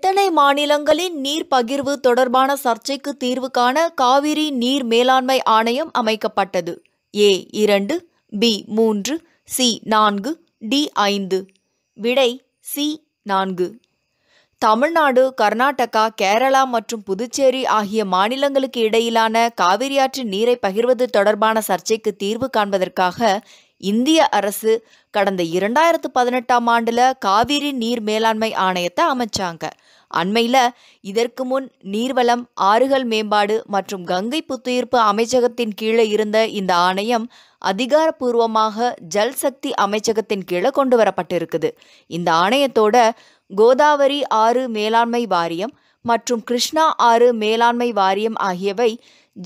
எத்தனை மாநிலங்களின் நீர் பகிர்வு தொடர்பான சர்ச்சைக்கு தீர்வு காண காவிரி நீர் மேலாண்மை ஆணையம் அமைக்கப்பட்டது ஏ இரண்டு பி மூன்று சி நான்கு டி ஐந்து விடை சி நான்கு தமிழ்நாடு கர்நாடகா கேரளா மற்றும் புதுச்சேரி ஆகிய மாநிலங்களுக்கு இடையிலான காவிரியாற்றின் நீரை பகிர்வது தொடர்பான சர்ச்சைக்கு தீர்வு காண்பதற்காக இந்திய அரசு கடந்த இரண்டாயிரத்து பதினெட்டாம் ஆண்டில் காவிரி நீர் மேலாண்மை ஆணையத்தை அமைச்சாங்க அண்மையில் இதற்கு முன் நீர்வளம் ஆறுகள் மேம்பாடு மற்றும் கங்கை புத்துயிர்ப்பு அமைச்சகத்தின் கீழே இருந்த இந்த ஆணையம் அதிகாரப்பூர்வமாக ஜல்சக்தி அமைச்சகத்தின் கீழே கொண்டு வரப்பட்டிருக்குது இந்த ஆணையத்தோட கோதாவரி ஆறு மேலாண்மை வாரியம் மற்றும் கிருஷ்ணா ஆறு மேலாண்மை வாரியம் ஆகியவை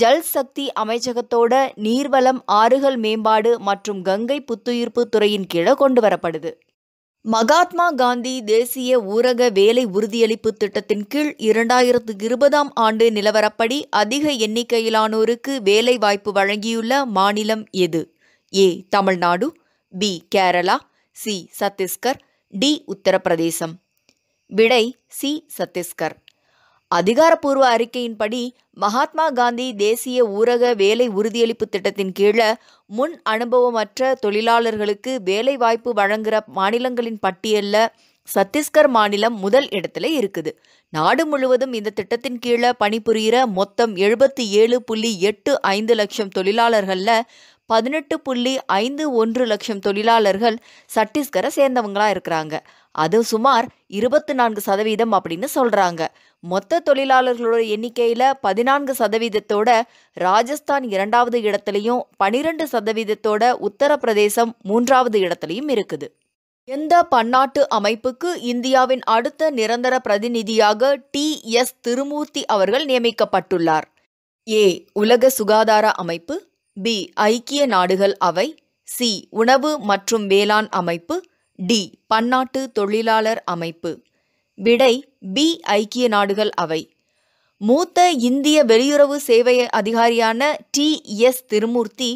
ஜல் சக்தி அமைச்சகத்தோட நீர்வளம் ஆறுகள் மேம்பாடு மற்றும் கங்கை புத்துயிர்ப்பு துறையின் கீழே கொண்டு வரப்படுது மகாத்மா காந்தி தேசிய ஊரக வேலை உறுதியளிப்பு திட்டத்தின் கீழ் இரண்டாயிரத்து இருபதாம் ஆண்டு நிலவரப்படி அதிக எண்ணிக்கையிலானோருக்கு வேலை வாய்ப்பு வழங்கியுள்ள மாநிலம் எது A Tamil Nadu B Kerala C Chhattisgarh D Uttar Pradesh விடை சி சத்தீஸ்கர் அதிகாரப்பூர்வ அறிக்கையின்படி மகாத்மா காந்தி தேசிய ஊரக வேலை உறுதியளிப்பு திட்டத்தின் கீழே முன் அனுபவமற்ற தொழிலாளர்களுக்கு வேலை வாய்ப்பு வழங்குகிற மாநிலங்களின் பட்டியலில் சத்தீஸ்கர் மாநிலம் முதல் இடத்துல இருக்குது நாடு முழுவதும் இந்த திட்டத்தின் கீழே பணிபுரிகிற மொத்தம் எழுபத்தி ஏழு புள்ளி எட்டு ஐந்து லட்சம் தொழிலாளர்களில் பதினெட்டு புள்ளி ஐந்து ஒன்று லட்சம் தொழிலாளர்கள் சத்தீஸ்கரை சேர்ந்தவங்களா இருக்கிறாங்க அது சுமார் இருபத்தி நான்கு சதவீதம் அப்படின்னு சொல்கிறாங்க மொத்த தொழிலாளர்களோட எண்ணிக்கையில் பதினான்கு சதவீதத்தோட ராஜஸ்தான் இரண்டாவது இடத்துலையும் பனிரெண்டு சதவீதத்தோட உத்தரப்பிரதேசம் மூன்றாவது இடத்துலையும் இருக்குது எந்த பன்னாட்டு அமைப்புக்கு இந்தியாவின் அடுத்த நிரந்தர பிரதிநிதியாக டி எஸ் திருமூர்த்தி அவர்கள் நியமிக்கப்பட்டுள்ளார் ஏ உலக சுகாதார அமைப்பு பி ஐக்கிய நாடுகள் அவை சி உணவு மற்றும் வேளாண் அமைப்பு டி பன்னாட்டு தொழிலாளர் அமைப்பு விடை பி ஐக்கிய நாடுகள் அவை மூத்த இந்திய வெளியுறவு சேவை அதிகாரியான டி எஸ் திருமூர்த்தி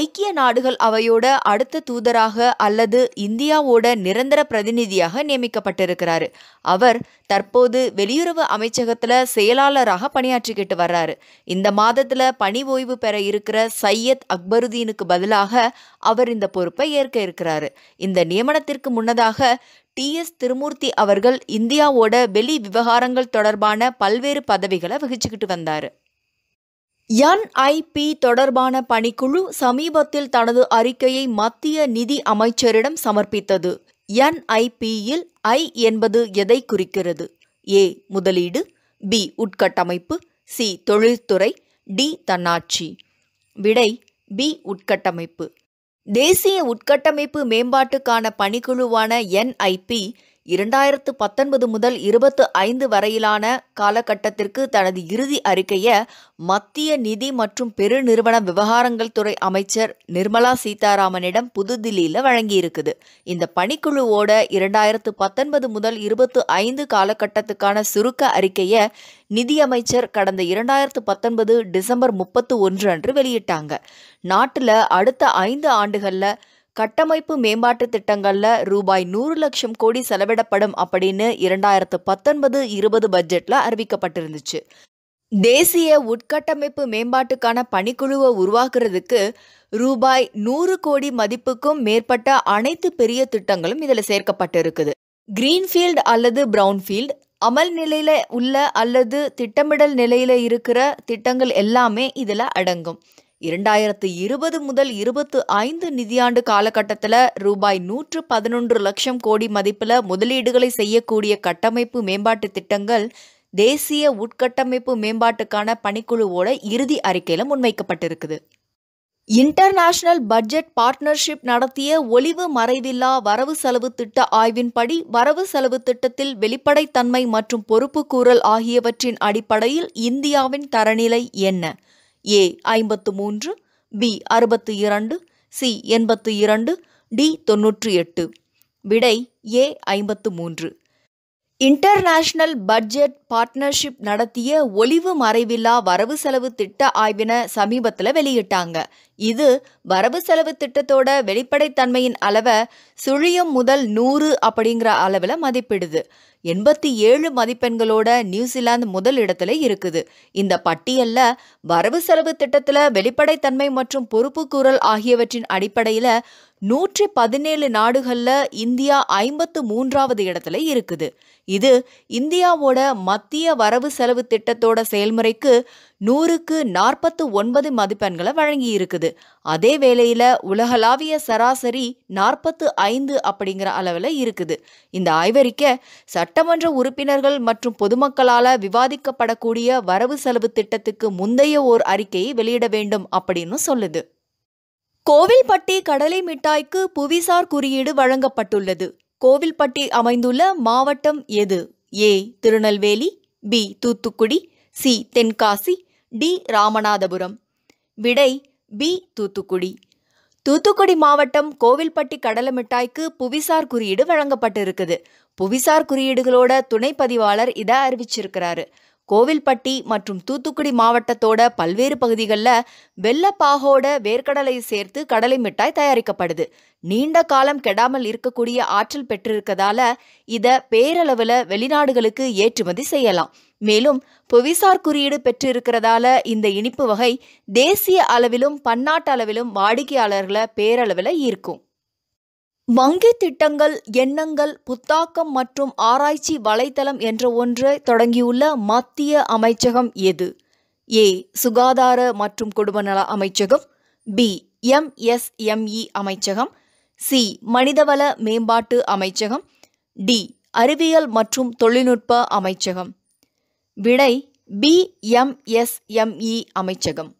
ஐக்கிய நாடுகள் அவையோட அடுத்த தூதராக அல்லது இந்தியாவோட நிரந்தர பிரதிநிதியாக நியமிக்கப்பட்டிருக்கிறாரு அவர் தற்போது வெளியுறவு அமைச்சகத்தில் செயலாளராக பணியாற்றிக்கிட்டு வர்றாரு இந்த மாதத்தில் பணி ஓய்வு பெற இருக்கிற சையத் அக்பருதீனுக்கு பதிலாக அவர் இந்த பொறுப்பை ஏற்க இருக்கிறாரு இந்த நியமனத்திற்கு முன்னதாக டி எஸ் திருமூர்த்தி அவர்கள் இந்தியாவோட வெளி விவகாரங்கள் தொடர்பான பல்வேறு பதவிகளை வகிச்சுக்கிட்டு வந்தார் என்ஐபி தொடர்பான பணிக்குழு சமீபத்தில் தனது அறிக்கையை மத்திய நிதி அமைச்சரிடம் சமர்ப்பித்தது என்ஐபியில் ஐ என்பது எதை குறிக்கிறது ஏ முதலீடு பி உட்கட்டமைப்பு சி தொழில்துறை டி தன்னாட்சி விடை பி உட்கட்டமைப்பு தேசிய உட்கட்டமைப்பு மேம்பாட்டுக்கான பணிக்குழுவான என்ஐபி இரண்டாயிரத்து பத்தொன்பது முதல் இருபத்து ஐந்து வரையிலான காலகட்டத்திற்கு தனது இறுதி அறிக்கையை மத்திய நிதி மற்றும் பெருநிறுவன விவகாரங்கள் துறை அமைச்சர் நிர்மலா சீதாராமனிடம் புதுதில்லியில் வழங்கியிருக்குது இந்த பணிக்குழுவோட இரண்டாயிரத்து பத்தொன்பது முதல் இருபத்து ஐந்து காலகட்டத்துக்கான சுருக்க அறிக்கையை நிதியமைச்சர் கடந்த இரண்டாயிரத்து பத்தொன்பது டிசம்பர் முப்பத்து ஒன்று அன்று வெளியிட்டாங்க நாட்டில் அடுத்த ஐந்து ஆண்டுகளில் கட்டமைப்பு மேம்பாட்டு திட்டங்களில் ரூபாய் நூறு லட்சம் கோடி செலவிடப்படும் அப்படின்னு இரண்டாயிரத்து பத்தொன்பது இருபது பட்ஜெட்டில் அறிவிக்கப்பட்டிருந்துச்சு தேசிய உட்கட்டமைப்பு மேம்பாட்டுக்கான பணிக்குழுவை உருவாக்குறதுக்கு ரூபாய் நூறு கோடி மதிப்புக்கும் மேற்பட்ட அனைத்து பெரிய திட்டங்களும் இதில் சேர்க்கப்பட்டிருக்குது கிரீன்ஃபீல்டு அல்லது பிரவுன்ஃபீல்டு அமல் நிலையில உள்ள அல்லது திட்டமிடல் நிலையில இருக்கிற திட்டங்கள் எல்லாமே இதில் அடங்கும் இரண்டாயிரத்து இருபது முதல் இருபத்து ஐந்து நிதியாண்டு காலகட்டத்தில் ரூபாய் நூற்று பதினொன்று லட்சம் கோடி மதிப்பில் முதலீடுகளை செய்யக்கூடிய கட்டமைப்பு மேம்பாட்டு திட்டங்கள் தேசிய உட்கட்டமைப்பு மேம்பாட்டுக்கான பணிக்குழுவோட இறுதி அறிக்கையில் முன்வைக்கப்பட்டிருக்குது இன்டர்நேஷனல் பட்ஜெட் பார்ட்னர்ஷிப் நடத்திய ஒளிவு மறைவில்லா வரவு செலவு திட்ட ஆய்வின்படி வரவு செலவு திட்டத்தில் வெளிப்படைத்தன்மை மற்றும் பொறுப்புக்கூறல் ஆகியவற்றின் அடிப்படையில் இந்தியாவின் தரநிலை என்ன ஏ ஐம்பத்து மூன்று பி அறுபத்து இரண்டு சி எண்பத்து இரண்டு டி தொன்னூற்றி எட்டு விடை ஏ ஐம்பத்து மூன்று இன்டர்நேஷனல் பட்ஜெட் பார்ட்னர்ஷிப் நடத்திய ஒளிவு மறைவில்லா வரவு செலவு திட்ட ஆய்வின சமீபத்தில் வெளியிட்டாங்க இது வரவு செலவு திட்டத்தோட வெளிப்படைத்தன்மையின் அளவை சுழியம் முதல் நூறு அப்படிங்கிற அளவில் மதிப்பிடுது எண்பத்தி ஏழு மதிப்பெண்களோட நியூசிலாந்து முதல் இடத்துல இருக்குது இந்த பட்டியலில் வரவு செலவு திட்டத்தில் வெளிப்படைத்தன்மை மற்றும் பொறுப்புக்கூறல் ஆகியவற்றின் அடிப்படையில் நூற்றி பதினேழு நாடுகளில் இந்தியா ஐம்பத்து மூன்றாவது இடத்துல இருக்குது இது இந்தியாவோட மத்திய வரவு செலவு திட்டத்தோட செயல்முறைக்கு நூறுக்கு நாற்பத்து ஒன்பது மதிப்பெண்களை வழங்கி இருக்குது அதே வேளையில் உலகளாவிய சராசரி நாற்பத்து ஐந்து அப்படிங்கிற அளவில் இருக்குது இந்த ஆய்வறிக்கை சட்டமன்ற உறுப்பினர்கள் மற்றும் பொதுமக்களால் விவாதிக்கப்படக்கூடிய வரவு செலவு திட்டத்துக்கு முந்தைய ஓர் அறிக்கையை வெளியிட வேண்டும் அப்படின்னு சொல்லுது கோவில்பட்டி கடலை மிட்டாய்க்கு புவிசார் குறியீடு வழங்கப்பட்டுள்ளது கோவில்பட்டி அமைந்துள்ள மாவட்டம் எது A Tirunelveli B Thoothukudi C Tenkasi D Ramanathapuram விடை பி தூத்துக்குடி தூத்துக்குடி மாவட்டம் கோவில்பட்டி கடலை மிட்டாய்க்கு புவிசார் குறியீடு வழங்கப்பட்டிருக்குது புவிசார் குறியீடுகளோட துணை பதிவாளர் இதை அறிவிச்சிருக்கிறாரு கோவில்பட்டி மற்றும் தூத்துக்குடி மாவட்டத்தோட பல்வேறு பகுதிகளில் வெள்ளப்பாகோட வேர்க்கடலை சேர்த்து கடலை மிட்டாய் தயாரிக்கப்படுது நீண்ட காலம் கெடாமல் இருக்கக்கூடிய ஆற்றல் பெற்றிருக்கதால இதை பேரளவில் வெளிநாடுகளுக்கு ஏற்றுமதி செய்யலாம் மேலும் புவிசார் குறியீடு பெற்றிருக்கிறதால இந்த இனிப்பு வகை தேசிய அளவிலும் பன்னாட்டு அளவிலும் வாடிக்கையாளர்களை பேரளவில் ஈர்க்கும் வங்கி திட்டங்கள் எண்ணங்கள் புத்தாக்கம் மற்றும் ஆராய்ச்சி வலைத்தளம் என்ற ஒன்றை தொடங்கியுள்ள மத்திய அமைச்சகம் எது ஏ சுகாதார மற்றும் குடும்ப நல அமைச்சகம் பி எம்எஸ்எம்இ அமைச்சகம் சி மனிதவள மேம்பாட்டு அமைச்சகம் டி அறிவியல் மற்றும் தொழில்நுட்ப அமைச்சகம் விடை பி எம்எஸ்எம்இ அமைச்சகம்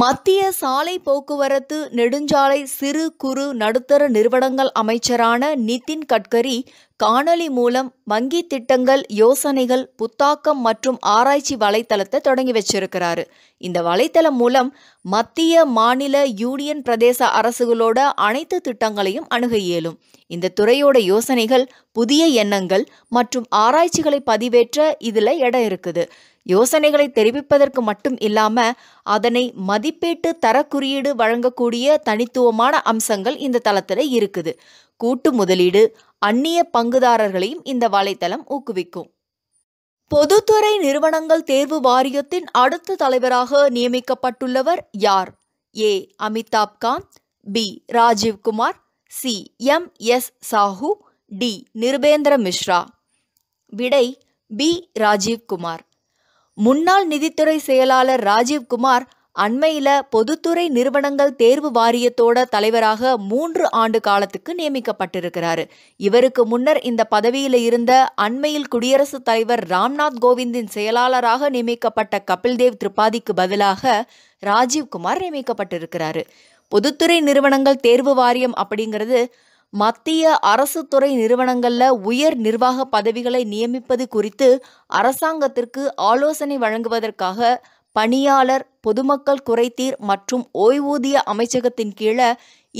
மத்திய சாலை போக்குவரத்து நெடுஞ்சாலை சிறு குறு நடுத்தர நிறுவனங்கள் அமைச்சரான நிதின் கட்கரி காணொலி மூலம் வங்கி திட்டங்கள் யோசனைகள் புத்தாக்கம் மற்றும் ஆராய்ச்சி வலைத்தளத்தை தொடங்கி வச்சிருக்கிறாரு இந்த வலைத்தளம் மூலம் மத்திய மாநில யூனியன் பிரதேச அரசுகளோட அனைத்து திட்டங்களையும் அணுக இயலும் இந்த துறையோட யோசனைகள் புதிய எண்ணங்கள் மற்றும் ஆராய்ச்சிகளை பதிவேற்ற இதில் இடம் இருக்குது யோசனைகளை தெரிவிப்பதற்கு மட்டும் இல்லாம அதனை மதிப்பீட்டு தர குறியீடு வழங்கக்கூடிய தனித்துவமான அம்சங்கள் இந்த தளத்தில் இருக்குது கூட்டு முதலீடு அந்நிய பங்குதாரர்களையும் இந்த வலைத்தளம் ஊக்குவிக்கும் பொதுத்துறை நிறுவனங்கள் தேர்வு வாரியத்தின் அடுத்த தலைவராக நியமிக்கப்பட்டுள்ளவர் யார் A Amitabh Kant B Rajiv Kumar C M S Sahu D Nripendra Mishra விடை பி ராஜீவ்குமார் முன்னாள் நிதித்துறை செயலாளர் ராஜீவ்குமார் அண்மையில பொதுத்துறை நிறுவனங்கள் தேர்வு வாரியத்தோட தலைவராக மூன்று ஆண்டு காலத்துக்கு நியமிக்கப்பட்டிருக்கிறாரு இவருக்கு முன்னர் இந்த பதவியில இருந்த அண்மையில் குடியரசுத் தலைவர் ராம்நாத் கோவிந்தின் செயலாளராக நியமிக்கப்பட்ட கபில்தேவ் திரிபாதிக்கு பதிலாக ராஜீவ்குமார் நியமிக்கப்பட்டிருக்கிறாரு பொதுத்துறை நிறுவனங்கள் தேர்வு வாரியம் அப்படிங்கிறது மத்திய அரசு துறை நிறுவனங்களில் உயர் நிர்வாக பதவிகளை நியமிப்பது குறித்து அரசாங்கத்திற்கு ஆலோசனை வழங்குவதற்காக பணியாளர் பொதுமக்கள் குறைதீர் மற்றும் ஓய்வூதிய அமைச்சகத்தின் கீழே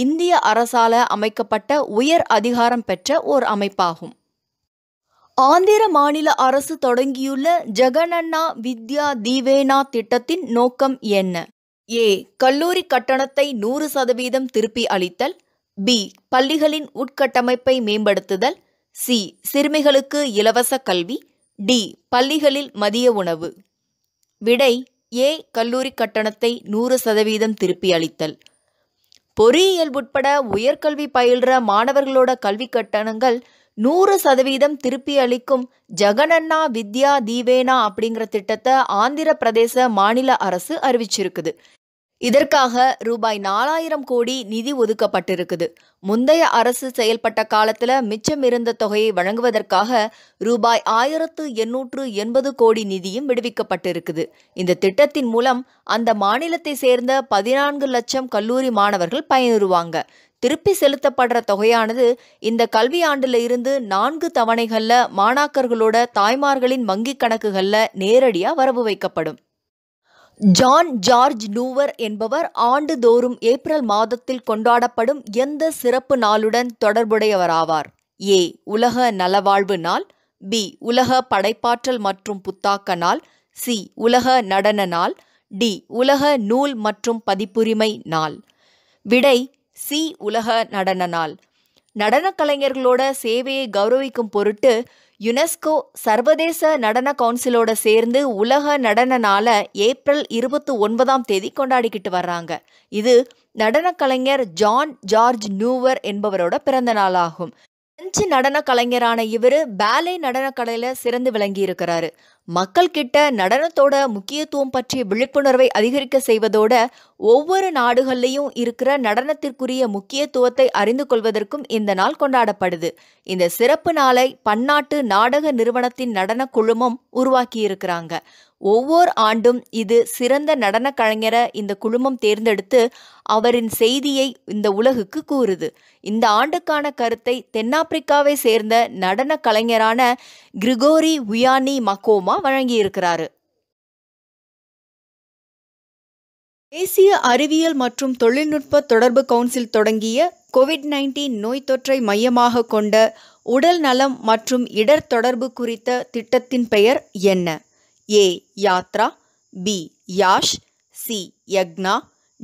இந்திய அரசால அமைக்கப்பட்ட உயர் அதிகாரம் பெற்ற ஓர் அமைப்பாகும் ஆந்திர மாநில அரசு தொடங்கியுள்ள ஜெகனண்ணா வித்யா தீவேனா திட்டத்தின் நோக்கம் என்ன ஏ கல்லூரி கட்டணத்தை நூறு சதவீதம் திருப்பி அளித்தல் பி பள்ளிகளின் உட்கட்டமைப்பை மேம்படுத்துதல் சி சிறுமிகளுக்கு இலவச கல்வி டி பள்ளிகளில் மதிய உணவு விடை ஏ கல்லூரி கட்டணத்தை நூறு சதவீதம் திருப்பி அளித்தல் பொறியியல் உட்பட உயர்கல்வி பயில்ற மாணவர்களோட கல்வி கட்டணங்கள் நூறு சதவீதம் திருப்பி அளிக்கும் ஜெகனண்ணா வித்யா தீவேனா அப்படிங்கிற திட்டத்தை ஆந்திர பிரதேச மாநில அரசு அறிவிச்சிருக்குது இதற்காக ரூபாய் நாலாயிரம் கோடி நிதி ஒதுக்கப்பட்டிருக்குது முந்தைய அரசு செயல்பட்ட காலத்தில் மிச்சம் இருந்த தொகையை வழங்குவதற்காக ரூபாய் ஆயிரத்து எண்ணூற்று எண்பது கோடி நிதியும் விடுவிக்கப்பட்டிருக்குது இந்த திட்டத்தின் மூலம் அந்த மாநிலத்தை சேர்ந்த பதினான்கு லட்சம் கல்லூரி மாணவர்கள் பயனுறுவாங்க திருப்பி செலுத்தப்படுற தொகையானது இந்த கல்வியாண்டுல இருந்து நான்கு தவணைகளில் மாணாக்கர்களோட தாய்மார்களின் வங்கிக் கணக்குகளில் நேரடியாக வரவு வைக்கப்படும் ஜான் ஜார்ஜ் நூவர் என்பவர் ஆண்டுதோறும் ஏப்ரல் மாதத்தில் கொண்டாடப்படும் எந்த சிறப்பு நாளுடன் தொடர்புடையவராவார் ஏ உலக நலவாழ்வு நாள் பி உலக படைப்பாற்றல் மற்றும் புத்தாக்க நாள் சி உலக நடன நாள் டி உலக நூல் மற்றும் பதிப்புரிமை நாள் விடை சி உலக நடன நாள் நடன கலைஞர்களோட சேவையை கௌரவிக்கும் பொருட்டு யுனெஸ்கோ சர்வதேச நடன கவுன்சிலோட சேர்ந்து உலக நடன நாளை ஏப்ரல் இருபத்தி ஒன்பதாம் தேதி கொண்டாடிக்கிட்டு வர்றாங்க இது நடன கலைஞர் ஜான் ஜார்ஜ் நியூவர் என்பவரோட பிறந்த நாளாகும் பிரெஞ்சு நடன கலைஞரான இவர் பேலே நடன கலையில சிறந்து விளங்கி இருக்கிறாரு மக்கள் கிட்ட நடனத்தோட முக்கியத்துவம் பற்றிய விழிப்புணர்வை அதிகரிக்க செய்வதோட ஒவ்வொரு நாடுகள்லையும் இருக்கிற நடனத்திற்குரிய முக்கியத்துவத்தை அறிந்து கொள்வதற்கும் இந்த நாள் கொண்டாடப்படுது இந்த சிறப்பு நாளை பன்னாட்டு நாடக நிறுவனத்தின் நடன குழுமம் உருவாக்கியிருக்கிறாங்க ஒவ்வொரு ஆண்டும் இது சிறந்த நடன கலைஞரை இந்த குழுமம் தேர்ந்தெடுத்து அவரின் செய்தியை இந்த உலகுக்கு கூறுது இந்த ஆண்டுக்கான கருத்தை தென்னாப்பிரிக்காவை சேர்ந்த நடன கலைஞரான கிரிகோரி உயானி மகோமா வழங்கியிருக்கிறாரு தேசிய அறிவியல் மற்றும் தொழில்நுட்ப தொடர்பு கவுன்சில் தொடங்கிய கோவிட் நைன்டீன் நோய் தொற்றை மையமாக கொண்ட உடல் நலம் மற்றும் இடர் தொடர்பு குறித்த திட்டத்தின் பெயர் என்ன A Yatra B Yash C Yagna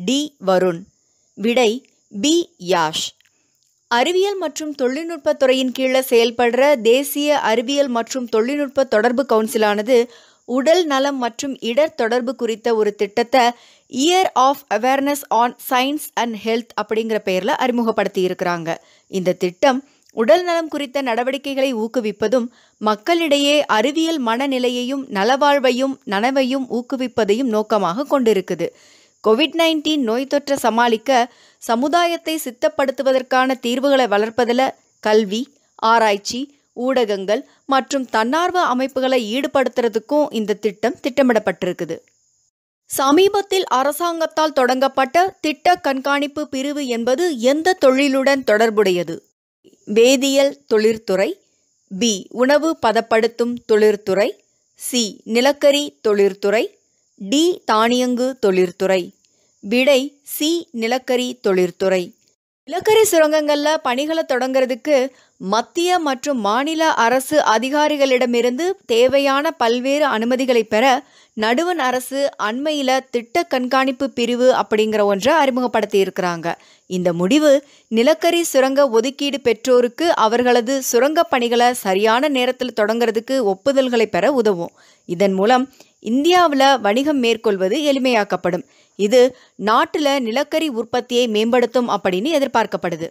D Varun விடை பி யாஷ் அறிவியல் மற்றும் தொழில்நுட்ப துறையின் கீழே செயல்படுற தேசிய அறிவியல் மற்றும் தொழில்நுட்ப தொடர்பு கவுன்சிலானது உடல் நலம் மற்றும் இடர் தொடர்பு குறித்த ஒரு திட்டத்தை year of awareness on science and health அப்படிங்கிற பெயரில் அறிமுகப்படுத்தி இருக்கிறாங்க இந்த திட்டம் உடல் நலம் குறித்த நடவடிக்கைகளை ஊக்குவிப்பதும் மக்களிடையே அறிவியல் மனநிலையையும் நலவாழ்வையும் நனவையும் ஊக்குவிப்பதையும் நோக்கமாக கொண்டிருக்குது கோவிட் நைன்டீன் நோய் தொற்றை சமாளிக்க சமுதாயத்தை சித்தப்படுத்துவதற்கான தீர்வுகளை வளர்ப்பதில் கல்வி ஆராய்ச்சி ஊடகங்கள் மற்றும் தன்னார்வ அமைப்புகளை ஈடுபடுத்துறதுக்கும் இந்த திட்டம் திட்டமிடப்பட்டிருக்குது சமீபத்தில் அரசாங்கத்தால் தொடங்கப்பட்ட திட்ட கண்காணிப்பு பிரிவு என்பது எந்த தொழிலுடன் தொடர்புடையது வேதியியல் தொழிற்துறை பி உணவு பதப்படுத்தும் தொழிற்துறை சி நிலக்கரி தொழிற்துறை டி தானியங்கு தொழிற்துறை விடை சி நிலக்கரி தொழிற்துறை நிலக்கரி சுரங்கங்களில் பணிகளை தொடங்கிறதுக்கு மத்திய மற்றும் மாநில அரசு அதிகாரிகளிடமிருந்து தேவையான பல்வேறு அனுமதிகளை பெற நடுவன் அரசு அண்மையில் திட்ட கண்காணிப்பு பிரிவு அப்படிங்கிற ஒன்றை அறிமுகப்படுத்தி இருக்கிறாங்க இந்த முடிவு நிலக்கரி சுரங்க ஒதுக்கீடு பெற்றோருக்கு அவர்களது சுரங்க பணிகளை சரியான நேரத்தில் தொடங்கிறதுக்கு ஒப்புதல்களை பெற உதவும் இதன் மூலம் இந்தியாவில் வணிகம் மேற்கொள்வது எளிமையாக்கப்படும் இது நாட்டில் நிலக்கரி உற்பத்தியை மேம்படுத்தும் அப்படின்னு எதிர்பார்க்கப்படுது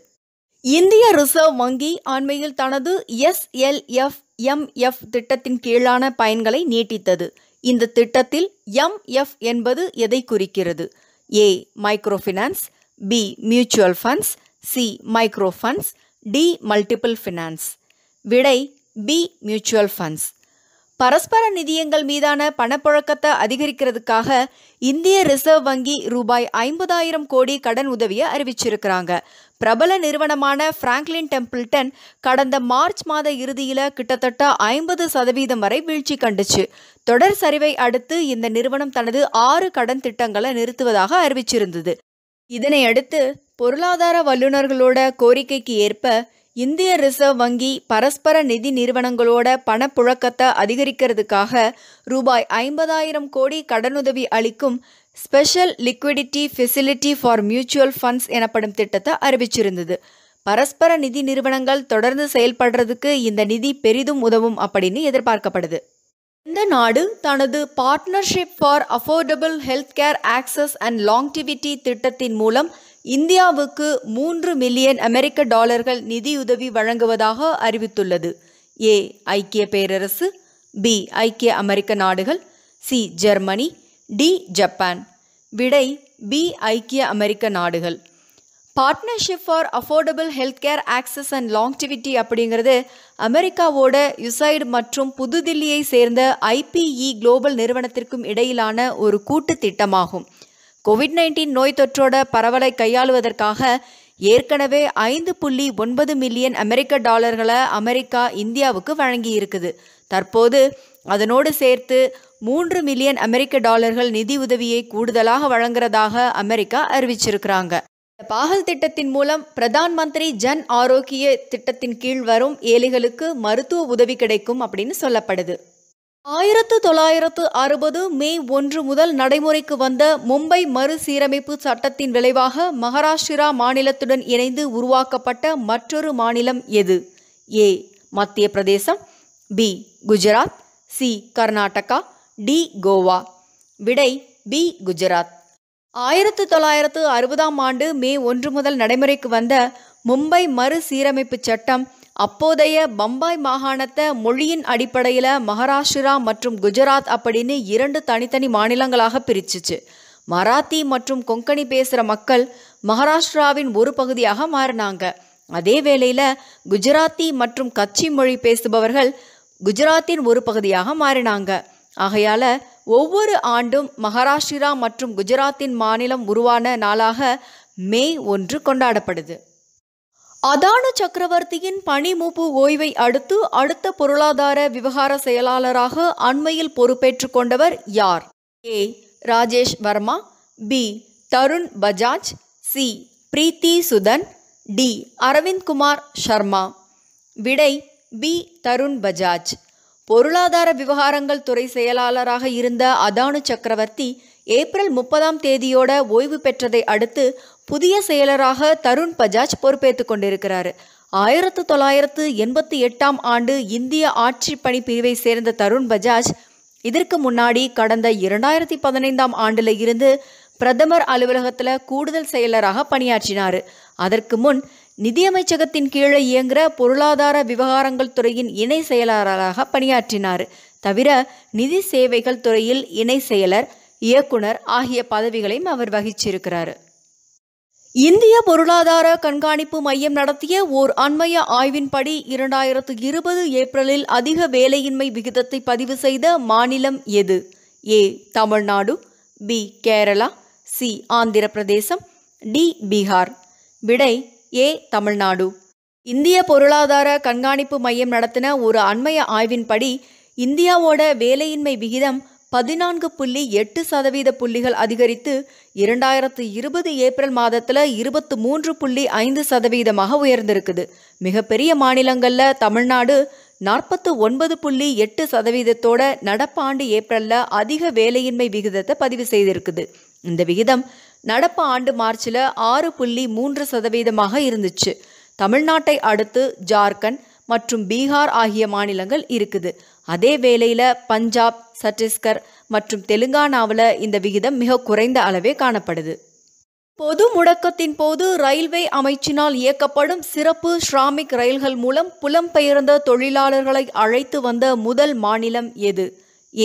இந்திய ரிசர்வ் வங்கி அண்மையில் தனது எஸ்எல்எஃப் எம்எஃப் திட்டத்தின் கீழான பயன்களை நீட்டித்தது இந்த திட்டத்தில் எம்எஃப் என்பது எதை குறிக்கிறது A micro finance B mutual funds C micro funds D multiple finance விடை பி மியூச்சுவல் ஃபண்ட்ஸ் பரஸ்பர நிதியங்கள் மீதான பணப்புழக்கத்தை அதிகரிக்கிறதுக்காக இந்திய ரிசர்வ் வங்கி ரூபாய் ஐம்பதாயிரம் கோடி கடன் உதவியை அறிவிச்சிருக்கிறாங்க பிரபல நிறுவனமான பிராங்க்லின் டெம்பிள்டன் கடந்த மார்ச் மாத இறுதியில் கிட்டத்தட்ட ஐம்பது சதவீதம் வரை வீழ்ச்சி கண்டுச்சு தொடர் சரிவை அடுத்து இந்த நிறுவனம் தனது ஆறு கடன் திட்டங்களை நிறுத்துவதாக அறிவிச்சிருந்தது இதனையடுத்து பொருளாதார வல்லுநர்களோட கோரிக்கைக்கு ஏற்ப இந்திய ரிசர்வ் வங்கி பரஸ்பர நிதி நிறுவனங்களோட பணப்புழக்கத்தை அதிகரிக்கிறதுக்காக ரூபாய் ஐம்பதாயிரம் கோடி கடனுதவி அளிக்கும் special liquidity facility for mutual funds எனப்படும் திட்டத்தை அறிவிச்சிருந்தது பரஸ்பர நிதி நிறுவனங்கள் தொடர்ந்து செயல்படுறதுக்கு இந்த நிதி பெரிதும் உதவும் அப்படின்னு எதிர்பார்க்கப்படுது இந்த நாடு தனது partnership for affordable health care access and longevity திட்டத்தின் மூலம் இந்தியாவுக்கு மூன்று மில்லியன் அமெரிக்க டாலர்கள் நிதியுதவி வழங்குவதாக அறிவித்துள்ளது ஏ ஐக்கிய பேரரசு பி ஐக்கிய அமெரிக்க நாடுகள் சி ஜெர்மனி டி ஜப்பான் விடை பி ஐக்கிய அமெரிக்க நாடுகள் partnership for affordable health care access and longevity அப்படிங்கிறது அமெரிக்காவோட யுசைடு மற்றும் புதுதில்லியை சேர்ந்த ஐபிஇ குளோபல் நிறுவனத்திற்கும் இடையிலான ஒரு கூட்டு திட்டமாகும் கோவிட் நைன்டீன் நோய் தொற்றோட பரவலை கையாளுவதற்காக ஏற்கனவே ஐந்து புள்ளி ஒன்பது மில்லியன் அமெரிக்க டாலர்களை அமெரிக்கா இந்தியாவுக்கு வழங்கி இருக்குது தற்போது அதனோடு சேர்த்து மூன்று மில்லியன் அமெரிக்க டாலர்கள் நிதி உதவியை கூடுதலாக வழங்குறதாக அமெரிக்கா அறிவிச்சிருக்கிறாங்க பாகல் திட்டத்தின் மூலம் பிரதான் மந்திரி ஜன் ஆரோக்கிய திட்டத்தின் கீழ் வரும் ஏழைகளுக்கு மருத்துவ உதவி கிடைக்கும் அப்படின்னு சொல்லப்படுது ஆயிரத்து தொள்ளாயிரத்து அறுபது மே ஒன்று முதல் நடைமுறைக்கு வந்த மும்பை மறுசீரமைப்பு சட்டத்தின் விளைவாக மகாராஷ்டிரா மாநிலத்துடன் இணைந்து உருவாக்கப்பட்ட மற்றொரு மாநிலம் எது A Madhya Pradesh B Gujarat C Karnataka D Goa விடை பி குஜராத் ஆயிரத்து தொள்ளாயிரத்து அறுபதாம் ஆண்டு மே ஒன்று முதல் நடைமுறைக்கு வந்த மும்பை மறுசீரமைப்பு சட்டம் அப்போதைய பம்பாய் மாகாணத்தை மொழியின் அடிப்படையில் மகாராஷ்டிரா மற்றும் குஜராத் அப்படின்னு இரண்டு தனித்தனி மாநிலங்களாக பிரிச்சிச்சு மராத்தி மற்றும் கொங்கணி பேசுகிற மக்கள் மகாராஷ்டிராவின் ஒரு பகுதியாக மாறினாங்க அதே வேளையில் குஜராத்தி மற்றும் கச்சி மொழி பேசுபவர்கள் குஜராத்தின் ஒரு பகுதியாக மாறினாங்க ஆகையால் ஒவ்வொரு ஆண்டும் மகாராஷ்டிரா மற்றும் குஜராத்தின் மாநிலம் உருவான நாளாக மே ஒன்று கொண்டாடப்படுது அதான சக்கரவர்த்தியின் பணிமூப்பு ஓய்வை அடுத்து அடுத்த பொருளாதார விவகார செயலாளராக அண்மையில் பொறுப்பேற்று கொண்டவர் யார் A Rajesh Verma B Tarun Bajaj C Preeti Sudan D Arvind Kumar Sharma விடை பி தருண் பஜாஜ் பொருளாதார விவகாரங்கள் துறை செயலாளராக இருந்த அதானு சக்கரவர்த்தி ஏப்ரல் முப்பதாம் தேதியோட ஓய்வு பெற்றதை அடுத்து புதிய செயலராக தருண் பஜாஜ் பொறுப்பேற்று கொண்டிருக்கிறார் ஆயிரத்து தொள்ளாயிரத்து எண்பத்தி எட்டாம் ஆண்டு இந்திய ஆட்சி பணி பிரிவை சேர்ந்த தருண் பஜாஜ் இதற்கு முன்னாடி கடந்த இரண்டாயிரத்தி பதினைந்தாம் ஆண்டில் இருந்து பிரதமர் அலுவலகத்தில் கூடுதல் செயலராக பணியாற்றினார் அதற்கு முன் நிதியமைச்சகத்தின் கீழே இயங்குகிற பொருளாதார விவகாரங்கள் துறையின் இணை செயலாளராக பணியாற்றினார் தவிர நிதி சேவைகள் துறையில் இணை செயலர் இயக்குனர் ஆகிய பதவிகளையும் அவர் வகிச்சிருக்கிறார் இந்திய பொருளாதார கண்காணிப்பு மையம் நடத்திய ஓர் அண்மைய ஆய்வின்படி இரண்டாயிரத்து இருபது ஏப்ரலில் அதிக வேலையின்மை விகிதத்தை பதிவு செய்த மாநிலம் எது A Tamil Nadu B Kerala C Andhra Pradesh D Bihar விடை ஏ தமிழ்நாடு இந்திய பொருளாதார கண்காணிப்பு மையம் நடத்தின ஒரு அண்மைய ஆய்வின்படி இந்தியாவோட வேலையின்மை விகிதம் பதினான்கு புள்ளி எட்டு சதவீத புள்ளிகள் அதிகரித்து இரண்டாயிரத்து இருபது ஏப்ரல் மாதத்தில் இருபத்து மூன்று புள்ளி ஐந்து சதவீதமாக உயர்ந்திருக்குது மிகப்பெரிய மாநிலங்களில் தமிழ்நாடு நாற்பத்து ஒன்பது புள்ளி எட்டு சதவீதத்தோட நடப்பாண்டு ஏப்ரலில் அதிக வேலையின்மை விகிதத்தை பதிவு செய்திருக்குது இந்த விகிதம் நடப்பு ஆண்டு மார்ச்சில் ஆறு புள்ளி மூன்று சதவீதமாக இருந்துச்சு தமிழ்நாட்டை அடுத்து ஜார்க்கண்ட் மற்றும் பீகார் ஆகிய மாநிலங்கள் இருக்குது அதே வேளையில் பஞ்சாப் சத்தீஸ்கர் மற்றும் தெலுங்கானாவில் இந்த விகிதம் மிக குறைந்த அளவே காணப்படுது பொது முடக்கத்தின் போது ரயில்வே அமைச்சினால் இயக்கப்படும் சிறப்பு ஷ்ராமிக் ரயில்கள் மூலம் புலம்பெயர்ந்த தொழிலாளர்களை அழைத்து வந்த முதல் மாநிலம் எது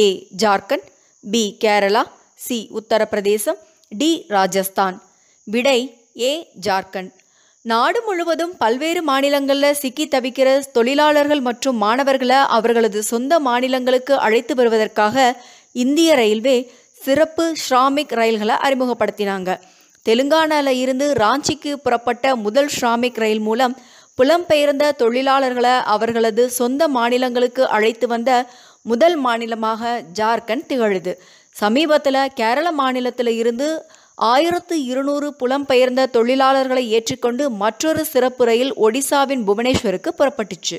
A Jharkhand B Kerala C Uttar Pradesh D Rajasthan விடை ஏ ஜார்க்கண்ட் நாடு முழுவதும் பல்வேறு மாநிலங்களில் சிக்கி தவிக்கிற தொழிலாளர்கள் மற்றும் மாணவர்களை அவர்களது சொந்த மாநிலங்களுக்கு அழைத்து வருவதற்காக இந்திய ரயில்வே சிறப்பு ஷ்ராமிக் ரயில்களை அறிமுகப்படுத்தினாங்க தெலுங்கானால இருந்து ராஞ்சிக்கு புறப்பட்ட முதல் ஷ்ராமிக் ரயில் மூலம் புலம்பெயர்ந்த தொழிலாளர்களை அவர்களது சொந்த மாநிலங்களுக்கு அழைத்து வந்த முதல் மாநிலமாக ஜார்க்கண்ட் திகழுது சமீபத்தில் கேரள மாநிலத்தில் இருந்து ஆயிரத்து இருநூறு புலம்பெயர்ந்த தொழிலாளர்களை ஏற்றிக்கொண்டு மற்றொரு சிறப்பு ரயில் ஒடிசாவின் புவனேஸ்வருக்கு புறப்பட்டுச்சு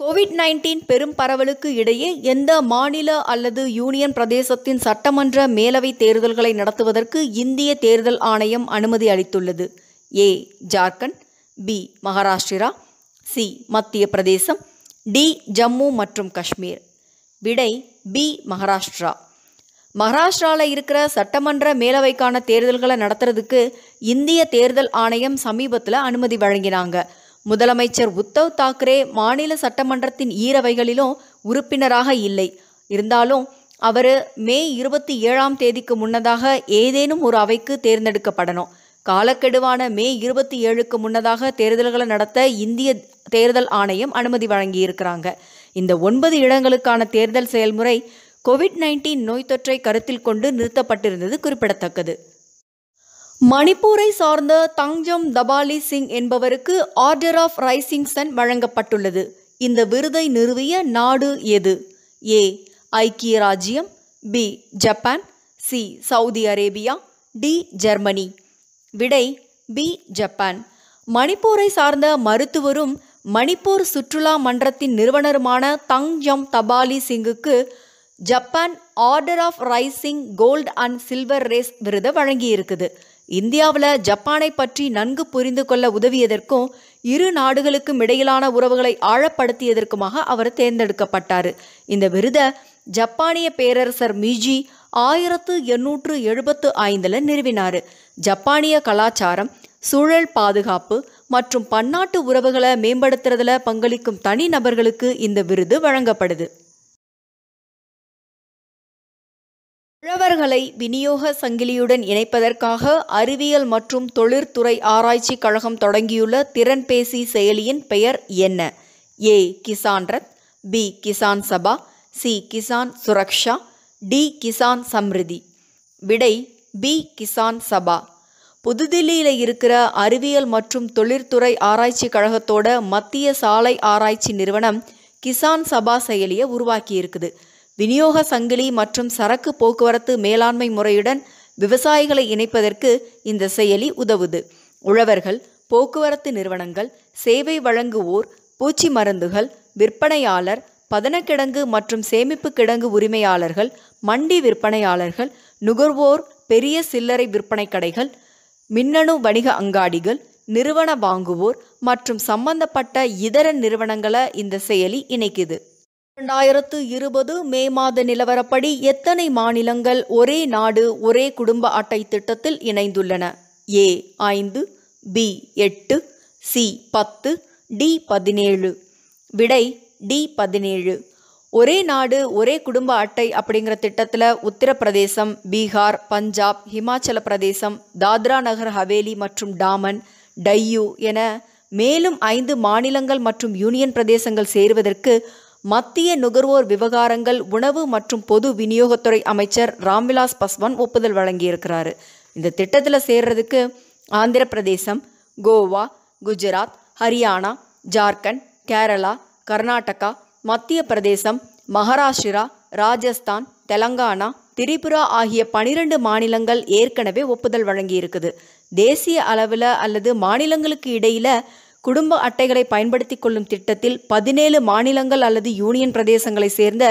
கோவிட் நைன்டீன் பெரும் பரவலுக்கு இடையே எந்த மாநில அல்லது யூனியன் பிரதேசத்தின் சட்டமன்ற மேலவை தேர்தல்களை நடத்துவதற்கு இந்திய தேர்தல் ஆணையம் அனுமதி அளித்துள்ளது A Jharkhand B Maharashtra C Madhya Pradesh D Jammu மற்றும் காஷ்மீர் விடை பி மகாராஷ்டிரா மகாராஷ்டிராவில் இருக்கிற சட்டமன்ற மேலவைக்கான தேர்தல்களை நடத்துறதுக்கு இந்திய தேர்தல் ஆணையம் சமீபத்தில் அனுமதி வழங்கினாங்க முதலமைச்சர் உத்தவ் தாக்கரே மாநில சட்டமன்றத்தின் ஈரவைகளிலும் உறுப்பினராக இல்லை இருந்தாலும் அவர் மே இருபத்தி ஏழாம் தேதிக்கு முன்னதாக ஏதேனும் ஒரு அவைக்கு தேர்ந்தெடுக்கப்படணும் காலக்கெடுவான மே இருபத்தி ஏழுக்கு முன்னதாக தேர்தல்களை நடத்த இந்திய தேர்தல் ஆணையம் அனுமதி வழங்கியிருக்கிறாங்க இந்த ஒன்பது இடங்களுக்கான தேர்தல் செயல்முறை கோவிட் நைன்டீன் நோய் தொற்றை கருத்தில் கொண்டு நிறுத்தப்பட்டிருந்தது குறிப்பிடத்தக்கது மணிப்பூரை சார்ந்த தங்ஜம் தபாலி சிங் என்பவருக்கு ஆர்டர் ஆஃப் ரைசிங் சன் வழங்கப்பட்டுள்ளது இந்த விருதை நிறுவிய நாடு எது ஏ ஐக்கிய ராஜ்யம் B Japan C Saudi Arabia D Germany விடை பி ஜப்பான் மணிப்பூரை சார்ந்த மருத்துவரும் மணிப்பூர் சுற்றுலா மன்றத்தின் நிறுவனருமான தங் ஜம் தபாலி சிங்குக்கு Japan order of rising gold and silver rays விருதை வழங்கியிருக்குது இந்தியாவில் ஜப்பானை பற்றி நன்கு புரிந்து கொள்ள உதவியதற்கும் இரு நாடுகளுக்கும் இடையிலான உறவுகளை ஆழப்படுத்தியதற்குமாக அவர் தேர்ந்தெடுக்கப்பட்டார் இந்த விருதை ஜப்பானிய பேரரசர் மிஜி ஆயிரத்து எண்ணூற்று எழுபத்து ஐந்தில் நிறுவினார் ஜப்பானிய கலாச்சாரம் சூழல் பாதுகாப்பு மற்றும் பன்னாட்டு உறவுகளை மேம்படுத்துறதுல பங்களிக்கும் தனி நபர்களுக்கு இந்த விருது வழங்கப்படுது உழவர்களை விநியோக சங்கிலியுடன் இணைப்பதற்காக அறிவியல் மற்றும் தொழிற்துறை ஆராய்ச்சி கழகம் தொடங்கியுள்ள திறன்பேசி செயலியின் பெயர் என்ன A Kisan Rath B Kisan Sabha C Kisan Suraksha D Kisan Samriddhi விடை பி கிசான் சபா புதுதில்லியில் இருக்கிற அறிவியல் மற்றும் தொழிற்துறை ஆராய்ச்சி கழகத்தோட மத்திய சாலை ஆராய்ச்சி நிறுவனம் கிசான் சபா செயலியை உருவாக்கியிருக்குது விநியோக சங்கிலி மற்றும் சரக்கு போக்குவரத்து மேலாண்மை முறையுடன் விவசாயிகளை இணைப்பதற்கு இந்த செயலி உதவுது உழவர்கள் போக்குவரத்து நிறுவனங்கள் சேவை வழங்குவோர் பூச்சி மருந்துகள் விற்பனையாளர் பதனக்கிடங்கு மற்றும் சேமிப்பு கிடங்கு உரிமையாளர்கள் மண்டி விற்பனையாளர்கள் நுகர்வோர் பெரிய சில்லறை விற்பனை கடைகள் மின்னணு வணிக அங்காடிகள் நிறுவன வாங்குவோர் மற்றும் சம்பந்தப்பட்ட இதர நிறுவனங்களை இந்த செயலி இணைக்குது இரண்டாயிரத்து இருபது மே மாத நிலவரப்படி எத்தனை மாநிலங்கள் ஒரே நாடு ஒரே குடும்ப அட்டை திட்டத்தில் இணைந்துள்ளன ஏ ஐந்து பி எட்டு சி பத்து டி பதினேழு விடை டி பதினேழு ஒரே நாடு ஒரே குடும்ப அட்டை அப்படிங்கிற திட்டத்தில் உத்தரப்பிரதேசம் பீகார் பஞ்சாப் ஹிமாச்சல பிரதேசம் தாத்ரா நகர் ஹவேலி மற்றும் டாமன் டையூ என மேலும் ஐந்து மாநிலங்கள் மற்றும் யூனியன் பிரதேசங்கள் சேருவதற்கு மத்திய நுகர்வோர் விவகாரங்கள் உணவு மற்றும் பொது விநியோகத்துறை அமைச்சர் ராம்விலாஸ் பஸ்வான் ஒப்புதல் வழங்கியிருக்கிறாரு இந்த திட்டத்தில் சேர்றதுக்கு ஆந்திர பிரதேசம் கோவா குஜராத் ஹரியானா ஜார்க்கண்ட் கேரளா கர்நாடகா மத்திய பிரதேசம் மகாராஷ்டிரா ராஜஸ்தான் தெலங்கானா திரிபுரா ஆகிய பனிரெண்டு மாநிலங்கள் ஏற்கனவே ஒப்புதல் வழங்கியிருக்குது தேசிய அளவில் அல்லது மாநிலங்களுக்கு இடையில் குடும்ப அட்டைகளை பயன்படுத்தி கொள்ளும் திட்டத்தில் பதினேழு மாநிலங்கள் அல்லது யூனியன் பிரதேசங்களை சேர்ந்த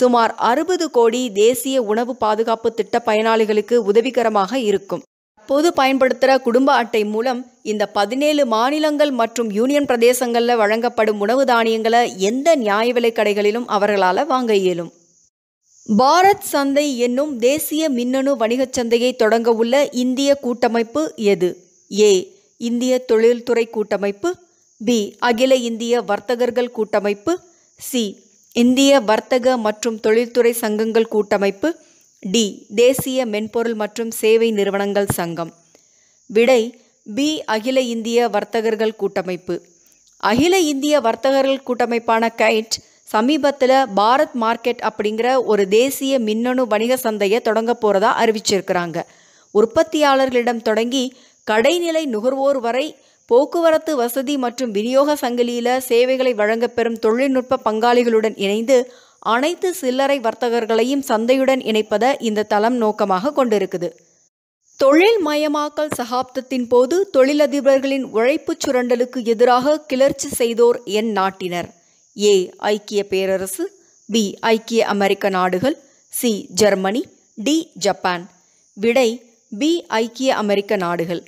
சுமார் அறுபது கோடி தேசிய உணவு பாதுகாப்பு திட்ட பயனாளிகளுக்கு உதவிகரமாக இருக்கும் பொது பயன்படுத்துகிற குடும்ப அட்டை மூலம் இந்த பதினேழு மாநிலங்கள் மற்றும் யூனியன் பிரதேசங்களில் வழங்கப்படும் உணவு தானியங்களை எந்த நியாய விலை கடைகளிலும் அவர்களால் வாங்க இயலும் பாரத் சந்தை என்னும் தேசிய மின்னணு வணிகச் சந்தையை தொடங்க உள்ள இந்திய கூட்டமைப்பு எது ஏ இந்திய தொழில்துறை கூட்டமைப்பு பி அகில இந்திய வர்த்தகர்கள் கூட்டமைப்பு சி இந்திய வர்த்தக மற்றும் தொழில்துறை சங்கங்கள் கூட்டமைப்பு டி தேசிய மென்பொருள் மற்றும் சேவை நிறுவனங்கள் சங்கம் விடை பி அகில இந்திய வர்த்தகர்கள் கூட்டமைப்பு அகில இந்திய வர்த்தகர்கள் கூட்டமைப்பான கைட் சமீபத்தில் பாரத் மார்க்கெட் அப்படிங்கிற ஒரு தேசிய மின்னணு வணிக சந்தையை தொடங்க போகிறதா அறிவிச்சிருக்கிறாங்க உற்பத்தியாளர்களிடம் தொடங்கி கடைநிலை நுகர்வோர் வரை போக்குவரத்து வசதி மற்றும் விநியோக சங்கிலியில் சேவைகளை வழங்கப்பெறும் தொழில்நுட்ப பங்காளிகளுடன் இணைந்து அனைத்து சில்லறை வர்த்தகர்களையும் சந்தையுடன் இணைப்பத இந்த தளம் நோக்கமாக கொண்டிருக்குது தொழில் மயமாக்கல் சகாப்தத்தின் போது தொழிலதிபர்களின் உழைப்புச் சுரண்டலுக்கு எதிராக கிளர்ச்சி செய்தோர் என் நாட்டினர் ஏ ஐக்கிய பேரரசு பி ஐக்கிய அமெரிக்க நாடுகள் சி ஜெர்மனி டி ஜப்பான் விடை பி ஐக்கிய அமெரிக்க நாடுகள்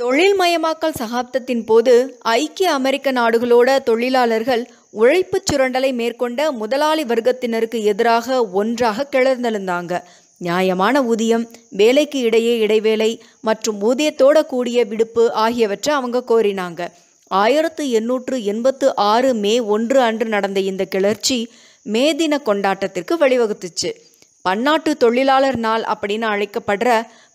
தொழில்மயமாக்கல் சகாப்தத்தின் போது ஐக்கிய அமெரிக்க நாடுகளோட தொழிலாளர்கள் உழைப்புச் சுரண்டலை மேற்கொண்ட முதலாளி வர்க்கத்தினருக்கு எதிராக ஒன்றாக கிளர்ந்தெழுந்தாங்க நியாயமான ஊதியம் வேலைக்கு இடையே இடைவேளை மற்றும் ஊதியத்தோட கூடிய விடுப்பு ஆகியவற்றை அவங்க கோரினாங்க ஆயிரத்து எண்ணூற்று எண்பத்து ஆறு மே ஒன்று அன்று நடந்த இந்த கிளர்ச்சி மே தின கொண்டாட்டத்திற்கு வழிவகுத்துச்சு பன்னாட்டு தொழிலாளர் நாள் அப்படின்னு அழைக்கப்படுற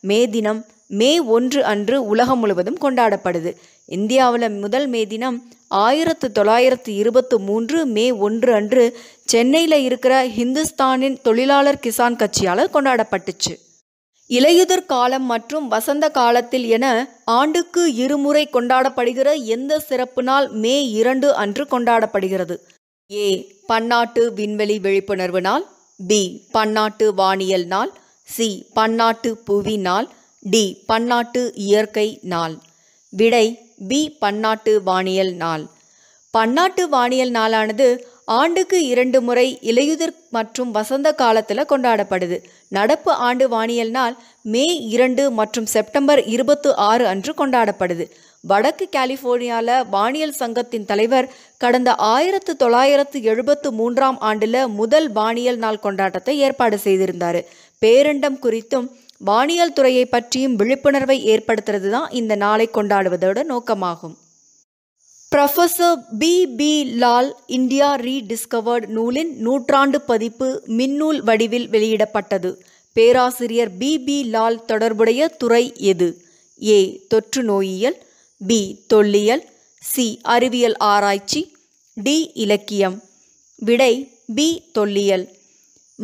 மே தினம் மே ஒன்று அன்று உலகம் முழுவதும் கொண்டாடப்படுது இந்தியாவில் முதல் மே தினம் ஆயிரத்து தொள்ளாயிரத்து இருபத்து மூன்று மே ஒன்று அன்று சென்னையில் இருக்கிற ஹிந்துஸ்தானின் தொழிலாளர் கிசான் கட்சியால் கொண்டாடப்பட்டுச்சு இலையுதிர் காலம் மற்றும் வசந்த காலத்தில் என ஆண்டுக்கு இருமுறை கொண்டாடப்படுகிற எந்த சிறப்பு நாள் மே இரண்டு அன்று கொண்டாடப்படுகிறது ஏ பன்னாட்டு விண்வெளி விழிப்புணர்வு நாள் பி பன்னாட்டு வானியல் நாள் சி பன்னாட்டு புவி நாள் டி பன்னாட்டு இயற்கை நாள் விடை பி பன்னாட்டு வானியல் நாள் பன்னாட்டு வானியல் நாளானது ஆண்டுக்கு இரண்டு முறை இலையுதிர் மற்றும் வசந்த காலத்தில் கொண்டாடப்படுது நடப்பு ஆண்டு வானியல் நாள் மே இரண்டு மற்றும் செப்டம்பர் இருபத்து ஆறு அன்று கொண்டாடப்படுது வடக்கு கலிஃபோர்னியாவில் வானியல் சங்கத்தின் தலைவர் கடந்த ஆயிரத்து தொள்ளாயிரத்து எழுபத்து மூன்றாம் ஆண்டில் முதல் வானியல் நாள் கொண்டாட்டத்தை ஏற்பாடு செய்திருந்தார் பேரண்டம் குறித்தும் வானியல் துறையை பற்றியும் விழிப்புணர்வை ஏற்படுத்துறது தான் இந்த நாளை கொண்டாடுவதோட நோக்கமாகும் professor B B Lal India rediscovered நூலின் நூற்றாண்டு பதிப்பு மின்னூல் வடிவில் வெளியிடப்பட்டது பேராசிரியர் பி பி லால் தொடர்புடைய துறை எது ஏ தொற்று நோயியல் பி தொல்லியல் சி அறிவியல் ஆராய்ச்சி டி இலக்கியம் விடை பி தொல்லியல்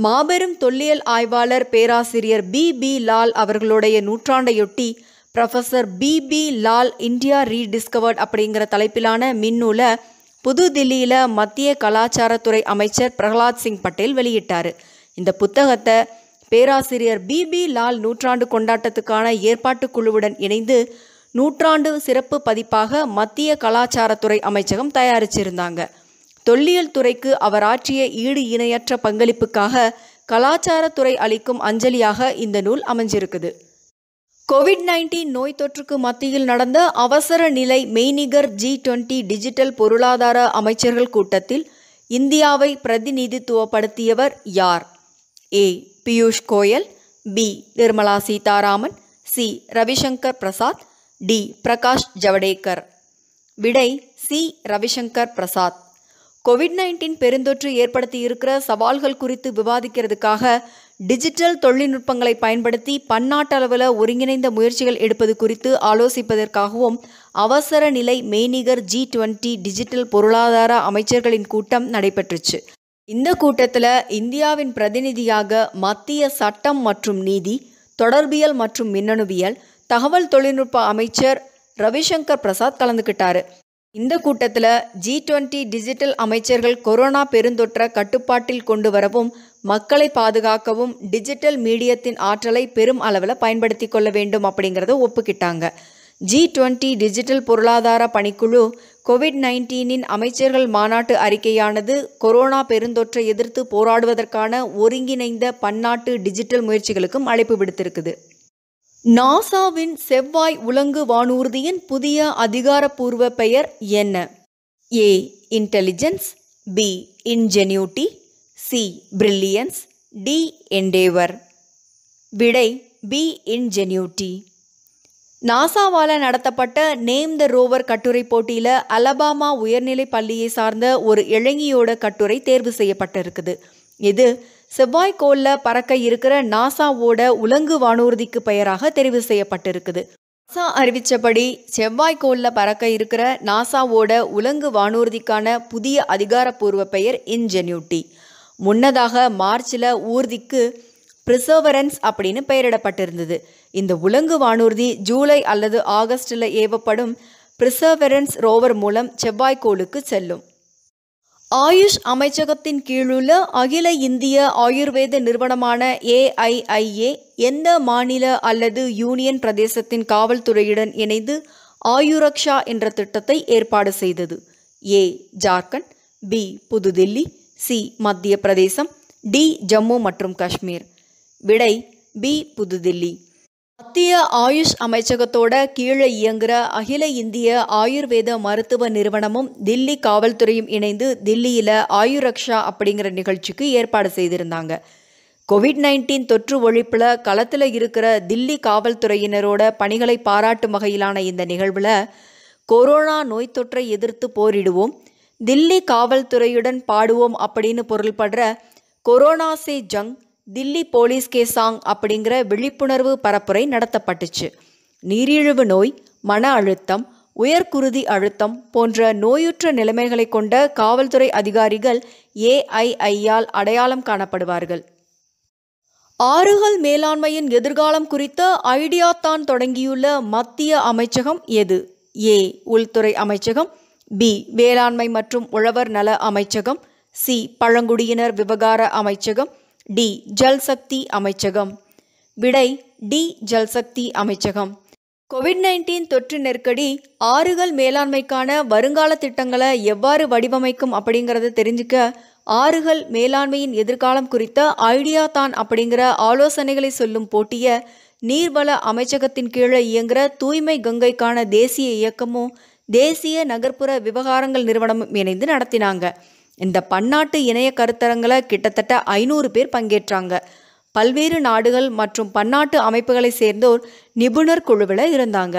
மாபெரும் தொல்லியல் ஆய்வாளர் பேராசிரியர் பி பி லால் அவர்களுடைய நூற்றாண்டையொட்டி professor B B Lal India rediscovered அப்படிங்கிற தலைப்பிலான மின்னூல புதுதில்லியில் மத்திய கலாச்சாரத்துறை அமைச்சர் பிரகலாத் சிங் பட்டேல் வெளியிட்டார் இந்த புத்தகத்தை பேராசிரியர் பி பி லால் நூற்றாண்டு கொண்டாட்டத்துக்கான ஏற்பாட்டு குழுவுடன் இணைந்து நூற்றாண்டு சிறப்பு பதிப்பாக மத்திய கலாச்சாரத்துறை அமைச்சகம் தயாரிச்சிருந்தாங்க தொல்லியல் துறைக்கு அவர் ஆற்றிய ஈடு இணையற்ற பங்களிப்புக்காக கலாச்சாரத்துறை அளிக்கும் அஞ்சலியாக இந்த நூல் அமைஞ்சிருக்குது கோவிட் நைன்டீன் நோய் தொற்றுக்கு மத்தியில் நடந்த அவசர நிலை மெய்நிகர் ஜி டுவெண்ட்டி டிஜிட்டல் பொருளாதார அமைச்சர்கள் கூட்டத்தில் இந்தியாவை பிரதிநிதித்துவப்படுத்தியவர் யார் A Piyush Goyal B Nirmala Sitharaman C Ravi Shankar Prasad D Prakash Javadekar விடை C Ravi Shankar Prasad Covid nineteen பெருந்தொற்று ஏற்படுத்தி இருக்கிற சவால்கள் குறித்து விவாதிக்கிறதுக்காக டிஜிட்டல் தொழில்நுட்பங்களை பயன்படுத்தி பன்னாட்டளவில் ஒருங்கிணைந்த முயற்சிகள் எடுப்பது குறித்து ஆலோசிப்பதற்காகவும் அவசர நிலை மெய்நிகர் ஜி டுவெண்ட்டி டிஜிட்டல் பொருளாதார அமைச்சர்களின் கூட்டம் நடைபெற்றுச்சு இந்த கூட்டத்தில் இந்தியாவின் பிரதிநிதியாக மத்திய சட்டம் மற்றும் நீதி தொடர்பியல் மற்றும் மின்னணுவியல் தகவல் தொழில்நுட்ப அமைச்சர் ரவிசங்கர் பிரசாத் கலந்துக்கிட்டாரு இந்த கூட்டத்தில் ஜி டுவெண்ட்டி டிஜிட்டல் அமைச்சர்கள் கொரோனா பெருந்தொற்றை கட்டுப்பாட்டில் கொண்டு வரவும் மக்களை பாதுகாக்கவும் டிஜிட்டல் மீடியத்தின் ஆற்றலை பெரும் அளவில் பயன்படுத்தி கொள்ள வேண்டும் அப்படிங்கிறத ஒப்புக்கிட்டாங்க ஜி டுவெண்ட்டி டிஜிட்டல் பொருளாதார பணிக்குழு கோவிட் நைன்டீனின் அமைச்சர்கள் மாநாட்டு அறிக்கையானது கொரோனா பெருந்தொற்றை எதிர்த்து போராடுவதற்கான ஒருங்கிணைந்த பன்னாட்டு டிஜிட்டல் முயற்சிகளுக்கும் அழைப்பு விடுத்திருக்குது நாசாவின் செவ்வாய் உலங்கு வானூர்தியின் புதிய அதிகாரப்பூர்வ பெயர் என்ன A intelligence B ingenuity C brilliance D endeavour விடை பி இன்ஜெனியூட்டி நாசாவால் நடத்தப்பட்ட நேம் த ரோவர் கட்டுரை போட்டியில் அலபாமா உயர்நிலை பள்ளியை சார்ந்த ஒரு இளைஞியோட கட்டுரை தேர்வு செய்யப்பட்டிருக்குது இது செவ்வாய்க்கோளில் பறக்க இருக்கிற நாசாவோட உலங்கு வானூர்திக்கு பெயராக தெரிவு செய்யப்பட்டிருக்குது நாசா அறிவித்தபடி செவ்வாய்க்கோளில் பறக்க இருக்கிற நாசாவோட உலங்கு வானூர்திக்கான புதிய அதிகாரப்பூர்வ பெயர் இன்ஜென்யூட்டி முன்னதாக மார்ச்சில் ஊர்திக்கு பிரிசர்வரன்ஸ் அப்படின்னு பெயரிடப்பட்டிருந்தது இந்த உலங்கு வானூர்தி ஜூலை அல்லது ஆகஸ்டில் ஏவப்படும் பிரிசர்வரன்ஸ் ரோவர் மூலம் செவ்வாய்க்கோளுக்கு செல்லும் ஆயுஷ் அமைச்சகத்தின் கீழுள்ள அகில இந்திய ஆயுர்வேத நிறுவனமான ஏஐஐஏ எந்த மாநில அல்லது யூனியன் பிரதேசத்தின் காவல்துறையுடன் இணைந்து ஆயுரக்ஷா என்ற திட்டத்தை ஏற்பாடு செய்தது ஏ ஜார்க்கண்ட் பி புதுதில்லி சி மத்திய பிரதேசம் டி ஜம்மு மற்றும் காஷ்மீர் விடை பி புதுதில்லி மத்திய ஆயுஷ் அமைச்சகத்தோட கீழே இயங்குகிற அகில இந்திய ஆயுர்வேத மருத்துவ நிறுவனமும் தில்லி காவல்துறையும் இணைந்து தில்லியில் ஆயுரக்ஷா அப்படிங்கிற நிகழ்ச்சிக்கு ஏற்பாடு செய்திருந்தாங்க கோவிட் நைன்டீன் தொற்று ஒழிப்பில் களத்தில் இருக்கிற தில்லி காவல்துறையினரோட பணிகளை பாராட்டும் வகையிலான இந்த நிகழ்வில் கொரோனா நோய் தொற்றை எதிர்த்து போரிடுவோம் தில்லி காவல்துறையுடன் பாடுவோம் அப்படின்னு பொருள்படுற கொரோனா சே ஜங் தில்லி போலீஸ் கே சாங் அப்படிங்கிற விழிப்புணர்வு பரப்புரை நடத்தப்பட்டுச்சு நீரிழிவு நோய் மன அழுத்தம் உயர்குருதி அழுத்தம் போன்ற நோயுற்ற நிலைமைகளை கொண்ட காவல்துறை அதிகாரிகள் ஏஐஐயால் அடையாளம் காணப்படுவார்கள் ஆறுகள் மேலாண்மையின் எதிர்காலம் குறித்த ஐடியா தான் தொடங்கியுள்ள மத்திய அமைச்சகம் எது ஏ உள்துறை அமைச்சகம் பி வேளாண்மை மற்றும் உழவர் நல அமைச்சகம் சி பழங்குடியினர் விவகார அமைச்சகம் டி ஜல்சக்தி அமைச்சகம் விடை டி ஜல்சக்தி அமைச்சகம் கோவிட் நைன்டீன் தொற்று நெருக்கடி ஆறுகள் மேலாண்மைக்கான வருங்கால திட்டங்களை எவ்வாறு வடிவமைக்கும் அப்படிங்கிறத தெரிஞ்சுக்க ஆறுகள் மேலாண்மையின் எதிர்காலம் குறித்த ஐடியா தான் அப்படிங்கிற ஆலோசனைகளை சொல்லும் போட்டியை நீர்வள அமைச்சகத்தின் கீழே இயங்குகிற தூய்மை கங்கைக்கான தேசிய இயக்கமும் தேசிய நகர்ப்புற விவகாரங்கள் நிறுவனமும் இணைந்து நடத்தினாங்க இந்த பன்னாட்டு இணைய கருத்தரங்களை கிட்டத்தட்ட ஐநூறு பேர் பங்கேற்றாங்க பல்வேறு நாடுகள் மற்றும் பன்னாட்டு அமைப்புகளை சேர்ந்தோர் நிபுணர் குழுவில் இருந்தாங்க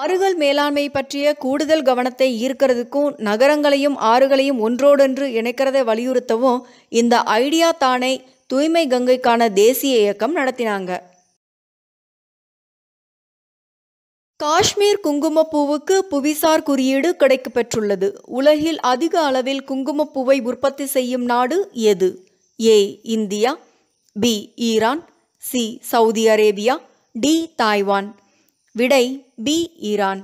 ஆறுகள் மேலாண்மை பற்றிய கூடுதல் கவனத்தை ஈர்க்கிறதுக்கும் நகரங்களையும் ஆறுகளையும் ஒன்றோடொன்று இணைக்கிறதை வலியுறுத்தவும் இந்த ஐடியா தானே தூய்மை கங்கைக்கான தேசிய இயக்கம் நடத்தினாங்க காஷ்மீர் குங்குமப்பூவுக்கு புவிசார் குறியீடு கிடைக்கப்பெற்றுள்ளது உலகில் அதிக அளவில் குங்குமப்பூவை உற்பத்தி செய்யும் நாடு எது A India B Iran C Saudi Arabia D Taiwan விடை பி ஈரான்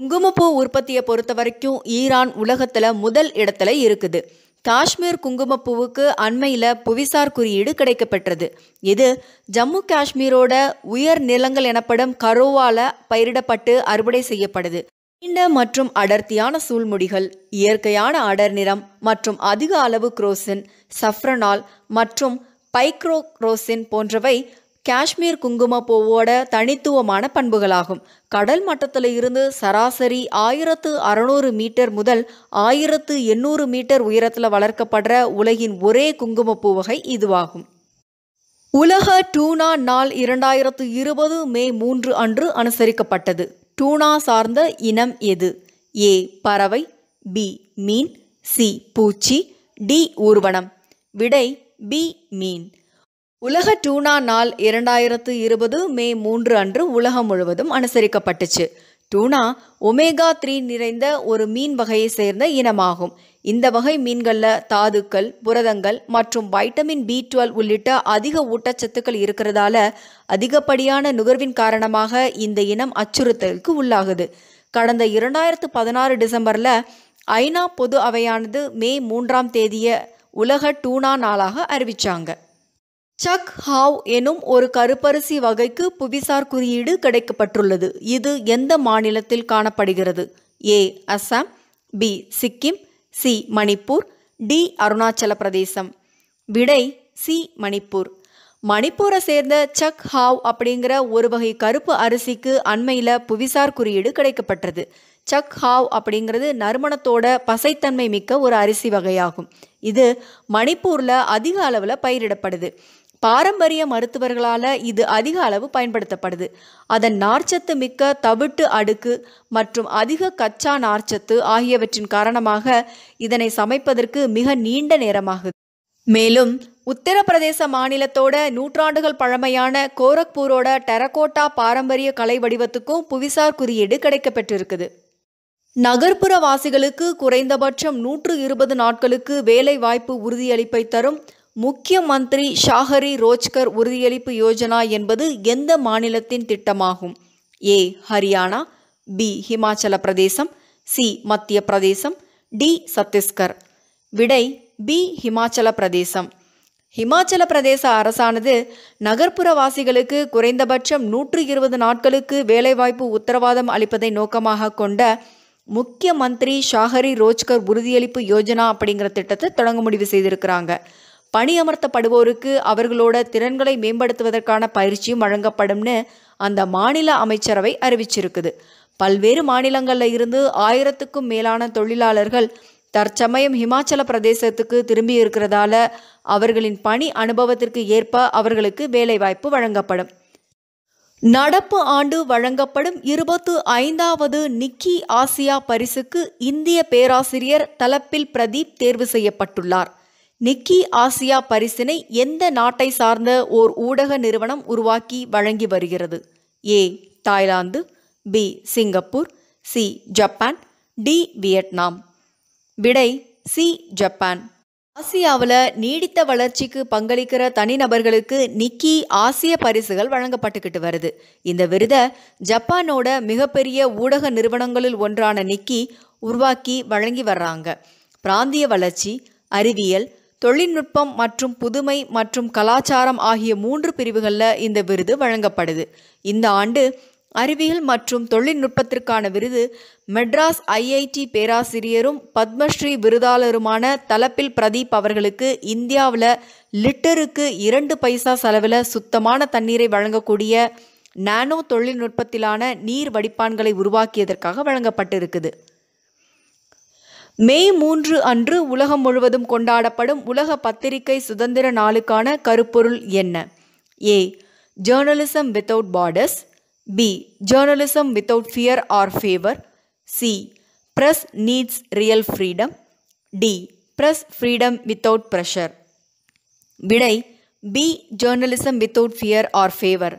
குங்குமப்பூ உற்பத்தியை பொறுத்த வரைக்கும் ஈரான் உலகத்தில் முதல் இடத்துல இருக்குது காஷ்மீர் குங்குமப்பூவுக்கு அண்மையில் புவிசார் குறியீடு கிடைக்கப்பெற்றது இது ஜம்மு காஷ்மீரோட உயர் நிலங்கள் எனப்படும் கரோவால பயிரிடப்பட்டு அறுவடை செய்யப்படுது நீண்ட மற்றும் அடர்த்தியான சூழ்முடிகள் இயற்கையான அடர் நிறம் மற்றும் அதிக அளவு குரோசின் சஃப்ரனால் மற்றும் பைக்ரோக்ரோசின் போன்றவை காஷ்மீர் குங்குமப்பூவோட தனித்துவமான பண்புகளாகும் கடல் மட்டத்தில் இருந்து சராசரி ஆயிரத்து அறநூறு மீட்டர் முதல் ஆயிரத்து எண்ணூறு மீட்டர் உயரத்தில் வளர்க்கப்படுற உலகின் ஒரே குங்குமப்பூ வகை இதுவாகும் உலக டூனா நாள் இரண்டாயிரத்து இருபது மே மூன்று அன்று அனுசரிக்கப்பட்டது டூனா சார்ந்த இனம் எது ஏ பறவை பி மீன் சி பூச்சி டி ஊர்வனம் விடை பி மீன் உலக டூனா நாள் இரண்டாயிரத்து இருபது மே மூன்று அன்று உலகம் முழுவதும் அனுசரிக்கப்பட்டுச்சு டூனா ஒமேகா த்ரீ நிறைந்த ஒரு மீன் வகையை சேர்ந்த இனமாகும் இந்த வகை மீன்களில் தாதுக்கள் புரதங்கள் மற்றும் வைட்டமின் பி டுவெல் உள்ளிட்ட அதிக ஊட்டச்சத்துக்கள் இருக்கிறதால அதிகப்படியான நுகர்வின் காரணமாக இந்த இனம் அச்சுறுத்தலுக்கு உள்ளாகுது கடந்த இரண்டாயிரத்து பதினாறு டிசம்பரில் ஐநா பொது அவையானது மே மூன்றாம் தேதிய உலக டூனா நாளாக அறிவிச்சாங்க சக் ஹாவ் எனும் ஒரு கருப்பரிசி வகைக்கு புவிசார் குறியீடு கிடைக்கப்பட்டுள்ளது இது எந்த மாநிலத்தில் காணப்படுகிறது A Assam B Sikkim C Manipur D Arunachal Pradesh விடை சி மணிப்பூர் மணிப்பூரை சேர்ந்த சக் ஹாவ் அப்படிங்கிற ஒரு வகை கருப்பு அரிசிக்கு அண்மையில் புவிசார் குறியீடு கிடைக்கப்பட்டது சக் ஹாவ் அப்படிங்கிறது நறுமணத்தோட பசைத்தன்மை மிக்க ஒரு அரிசி வகையாகும் இது மணிப்பூரில் அதிக அளவில் பயிரிடப்படுது பாரம்பரிய மருத்துவர்களால் இது அதிக அளவு பயன்படுத்தப்படுது அதன் நார்ச்சத்து மிக்க தவிட்டு அடுக்கு மற்றும் அதிக கச்சா நார்ச்சத்து ஆகியவற்றின் காரணமாக இதனை சமைப்பதற்கு மிக நீண்ட நேரமாகுது மேலும் உத்தரப்பிரதேச மாநிலத்தோட நூற்றாண்டுகள் பழமையான கோரக்பூரோட டெரகோட்டா பாரம்பரிய கலை வடிவத்துக்கும் புவிசார் குறியீடு கிடைக்கப்பட்டிருக்குது நகர்ப்புற வாசிகளுக்கு குறைந்தபட்சம் நூற்று இருபது நாட்களுக்கு வேலை வாய்ப்பு உறுதியளிப்பை தரும் முக்கிய மந்திரி ஷாஹரி ரோஜ்கர் உறுதியளிப்பு யோஜனா என்பது எந்த மாநிலத்தின் திட்டமாகும் ஏ ஹரியானா பி ஹிமாச்சல பிரதேசம் சி மத்திய பிரதேசம் டி சத்தீஸ்கர் விடை பி ஹிமாச்சல பிரதேசம் ஹிமாச்சல பிரதேச அரசானது நகர்ப்புறவாசிகளுக்கு குறைந்தபட்சம் நூற்று இருபது நாட்களுக்கு வேலைவாய்ப்பு உத்தரவாதம் அளிப்பதை நோக்கமாக கொண்ட முக்கிய மந்திரி ஷாஹரி ரோஜ்கர் உறுதியளிப்பு யோஜனா அப்படிங்கிற திட்டத்தை தொடங்க முடிவு செய்திருக்கிறாங்க பணியமர்த்தப்படுவோருக்கு அவர்களோட திறன்களை மேம்படுத்துவதற்கான பயிற்சியும் வழங்கப்படும்னு அந்த மாநில அமைச்சரவை அறிவிச்சிருக்குது பல்வேறு மாநிலங்களில் இருந்து ஆயிரத்துக்கும் மேலான தொழிலாளர்கள் தற்சமயம் ஹிமாச்சல பிரதேசத்துக்கு திரும்பி இருக்கிறதால அவர்களின் பணி அனுபவத்திற்கு ஏற்ப அவர்களுக்கு வேலைவாய்ப்பு வழங்கப்படும் நடப்பு ஆண்டு வழங்கப்படும் இருபத்து ஐந்தாவது நிக்கி ஆசியா பரிசுக்கு இந்திய பேராசிரியர் தலப்பில் பிரதீப் தேர்வு செய்யப்பட்டுள்ளார் நிக்கி ஆசியா பரிசினை எந்த நாட்டை சார்ந்த ஓர் ஊடக நிறுவனம் உருவாக்கி வழங்கி வருகிறது A Thailand B Singapore C Japan D Vietnam விடை சி ஜப்பான் ஆசியாவில் நீடித்த வளர்ச்சிக்கு பங்களிக்கிற தனிநபர்களுக்கு நிக்கி ஆசிய பரிசுகள் வழங்கப்பட்டுக்கிட்டு வருது இந்த விருதை ஜப்பானோட மிகப்பெரிய ஊடக நிறுவனங்களில் ஒன்றான நிக்கி உருவாக்கி வழங்கி வர்றாங்க பிராந்திய வளர்ச்சி அறிவியல் தொழில்நுட்பம் மற்றும் புதுமை மற்றும் கலாச்சாரம் ஆகிய மூன்று பிரிவுகளில் இந்த விருது வழங்கப்படுது இந்த ஆண்டு அறிவியல் மற்றும் தொழில்நுட்பத்திற்கான விருது மெட்ராஸ் ஐஐடி பேராசிரியரும் பத்மஸ்ரீ விருதாளருமான தலப்பில் பிரதீப் அவர்களுக்கு இந்தியாவில் லிட்டருக்கு இரண்டு பைசா செலவில் சுத்தமான தண்ணீரை வழங்கக்கூடிய நானோ தொழில்நுட்பத்திலான நீர் வடிப்பான்களை உருவாக்கியதற்காக வழங்கப்பட்டிருக்குது மே மூன்று அன்று உலகம் முழுவதும் கொண்டாடப்படும் உலக பத்திரிகை சுதந்திர நாளுக்கான கருப்பொருள் என்ன A journalism without borders B journalism without fear or favour C press needs real freedom D press freedom without pressure விடை B journalism without fear or favour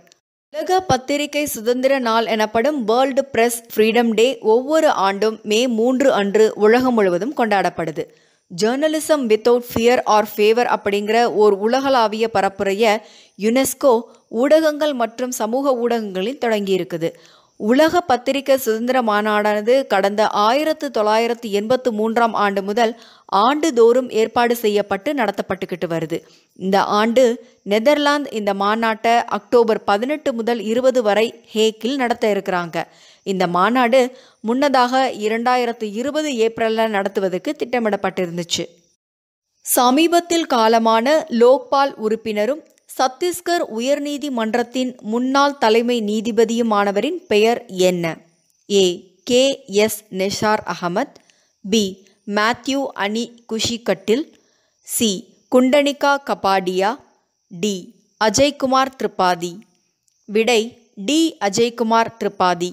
உலக பத்திரிகை சுதந்திர நாள் எனப்படும் வேர்ல்டு பிரஸ் ஃப்ரீடம் டே ஒவ்வொரு ஆண்டும் மே மூன்று அன்று உலகம் முழுவதும் கொண்டாடப்படுது journalism without fear or favour அப்படிங்கிற ஓர் உலகளாவிய பரப்புரைய யுனெஸ்கோ ஊடகங்கள் மற்றும் சமூக ஊடகங்களில் தொடங்கியிருக்குது உலக பத்திரிகை சுதந்திர மாநாடானது கடந்த ஆயிரத்து தொள்ளாயிரத்து எண்பத்து மூன்றாம் ஆண்டு முதல் ஆண்டுதோறும் ஏற்பாடு செய்யப்பட்டு நடத்தப்பட்டுக்கிட்டு வருது இந்த ஆண்டு நெதர்லாந்து இந்த மாநாட்டை அக்டோபர் பதினெட்டு முதல் இருபது வரை ஹேக்கில் நடத்த இருக்கிறாங்க இந்த மாநாடு முன்னதாக இரண்டாயிரத்து இருபது ஏப்ரலில் நடத்துவதற்கு திட்டமிடப்பட்டிருந்துச்சு சமீபத்தில் காலமான லோக்பால் உறுப்பினரும் சத்தீஸ்கர் உயர்நீதிமன்றத்தின் முன்னாள் தலைமை நீதிபதியுமானவரின் பெயர் என்ன A K S Nesar Ahmad B Mathew Anikuzhikattil C Kundanika Kapadia D Ajay Kumar Tripathi விடை டி அஜய்குமார் திரிபாதி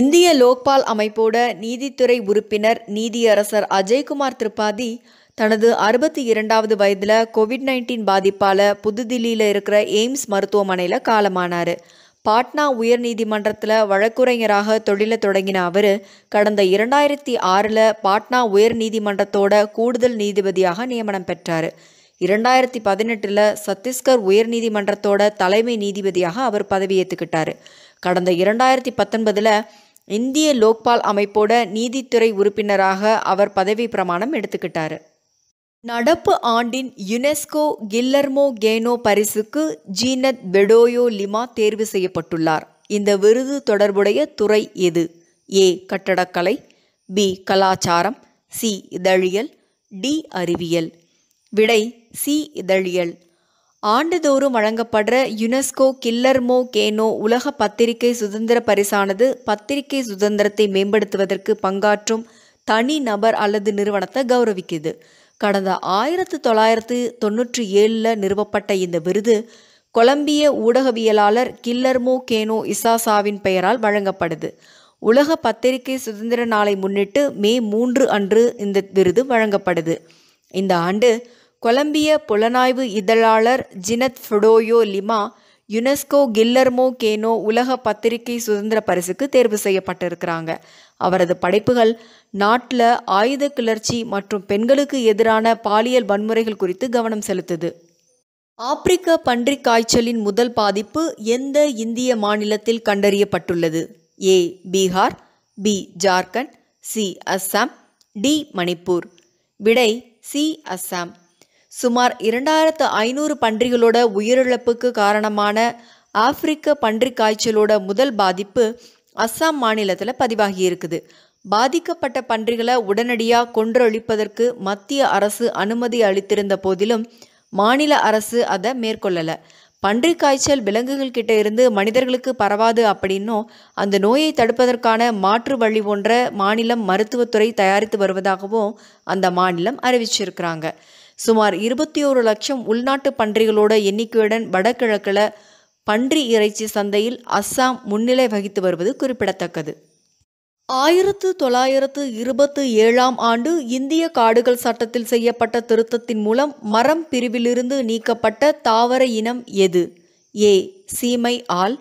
இந்திய லோக்பால் அமைப்போட நீதித்துறை உறுப்பினர் நீதியரசர் அஜய்குமார் திரிபாதி தனது அறுபத்தி இரண்டாவது வயதில் கோவிட் நைன்டீன் பாதிப்பால் புதுதில்லியில் இருக்கிற எய்ம்ஸ் மருத்துவமனையில் காலமானார் பாட்னா உயர் நீதிமன்றத்தில் வழக்குரைஞராக தொழிலை தொடங்கின அவர் கடந்த இரண்டாயிரத்தி ஆறில் பாட்னா உயர் நீதிமன்றத்தோட கூடுதல் நீதிபதியாக நியமனம் பெற்றார் இரண்டாயிரத்தி பதினெட்டில் சத்தீஸ்கர் உயர் நீதிமன்றத்தோட தலைமை நீதிபதியாக அவர் பதவியேற்றுக்கிட்டார் கடந்த இரண்டாயிரத்தி பத்தொன்பதில் இந்திய லோக்பால் அமைப்போட நீதித்துறை உறுப்பினராக அவர் பதவி பிரமாணம் எடுத்துக்கிட்டார் நடப்பு ஆண்டின் யுனெஸ்கோ கில்லர்மோ கேனோ பரிசுக்கு ஜீனத் பெடோயோ லிமா தேர்வு செய்யப்பட்டுள்ளார் இந்த விருது தொடர்புடைய துறை எது ஏ கட்டடக்கலை பி கலாச்சாரம் சி இதழியல் டி அறிவியல் விடை சி இதழியல் ஆண்டுதோறும் வழங்கப்படுற யுனெஸ்கோ கில்லர்மோ கேனோ உலக பத்திரிகை சுதந்திர பரிசானது பத்திரிகை சுதந்திரத்தை மேம்படுத்துவதற்கு பங்காற்றும் தனி நபர் அல்லது நிறுவனத்தை கௌரவிக்குது கடந்த ஆயிரத்து தொள்ளாயிரத்து தொன்னூற்றி ஏழில் நிறுவப்பட்ட இந்த விருது கொலம்பிய ஊடகவியலாளர் கில்லர்மோ கேனோ இசாசாவின் பெயரால் வழங்கப்படுது உலக பத்திரிகை சுதந்திர நாளை முன்னிட்டு மே மூன்று அன்று இந்த விருது வழங்கப்படுது இந்த ஆண்டு கொலம்பிய புலனாய்வு இதழாளர் Jineth Bedoya Lima UNESCO Guillermo Cano உலக பத்திரிகை சுதந்திர பரிசுக்கு தேர்வு செய்யப்பட்டிருக்கிறாங்க அவரது படைப்புகள் நாட்டில் ஆயுத கிளர்ச்சி மற்றும் பெண்களுக்கு எதிரான பாலியல் வன்முறைகள் குறித்து கவனம் செலுத்துது ஆப்பிரிக்க பன்றிக் காய்ச்சலின் முதல் பாதிப்பு எந்த இந்திய மாநிலத்தில் கண்டறியப்பட்டுள்ளது A Bihar B Jharkhand C Assam D Manipur விடை சி அஸ்ஸாம் சுமார் இரண்டாயிரத்து ஐநூறு பன்றிகளோட உயிரிழப்புக்கு காரணமான ஆப்பிரிக்க பன்றிக் காய்ச்சலோட முதல் பாதிப்பு அஸ்ஸாம் மாநிலத்தில் பதிவாகி இருக்குது பாதிக்கப்பட்ட பன்றிகளை உடனடியாக கொன்றொழிப்பதற்கு மத்திய அரசு அனுமதி அளித்திருந்த போதிலும் மாநில அரசு அதை மேற்கொள்ளலை பன்றி காய்ச்சல் விலங்குகள் கிட்ட இருந்து மனிதர்களுக்கு பரவாது அப்படின்னும் அந்த நோயை தடுப்பதற்கான மாற்று வழி ஒன்ற மாநிலம் மருத்துவத்துறை தயாரித்து வருவதாகவும் அந்த மாநிலம் அறிவிச்சிருக்கிறாங்க சுமார் இருபத்தி ஒரு லட்சம் உள்நாட்டு பன்றிகளோட எண்ணிக்கையுடன் வடகிழக்கில் பன்றி இறைச்சி சந்தையில் அஸ்ஸாம் முன்னிலை வகித்து வருவது குறிப்பிடத்தக்கது ஆயிரத்து தொள்ளாயிரத்து இருபத்து ஏழாம் ஆண்டு இந்திய காடுகள் சட்டத்தில் செய்யப்பட்ட திருத்தத்தின் மூலம் மரம் பிரிவிலிருந்து நீக்கப்பட்ட தாவர இனம் எது ஏ சீமை ஆல்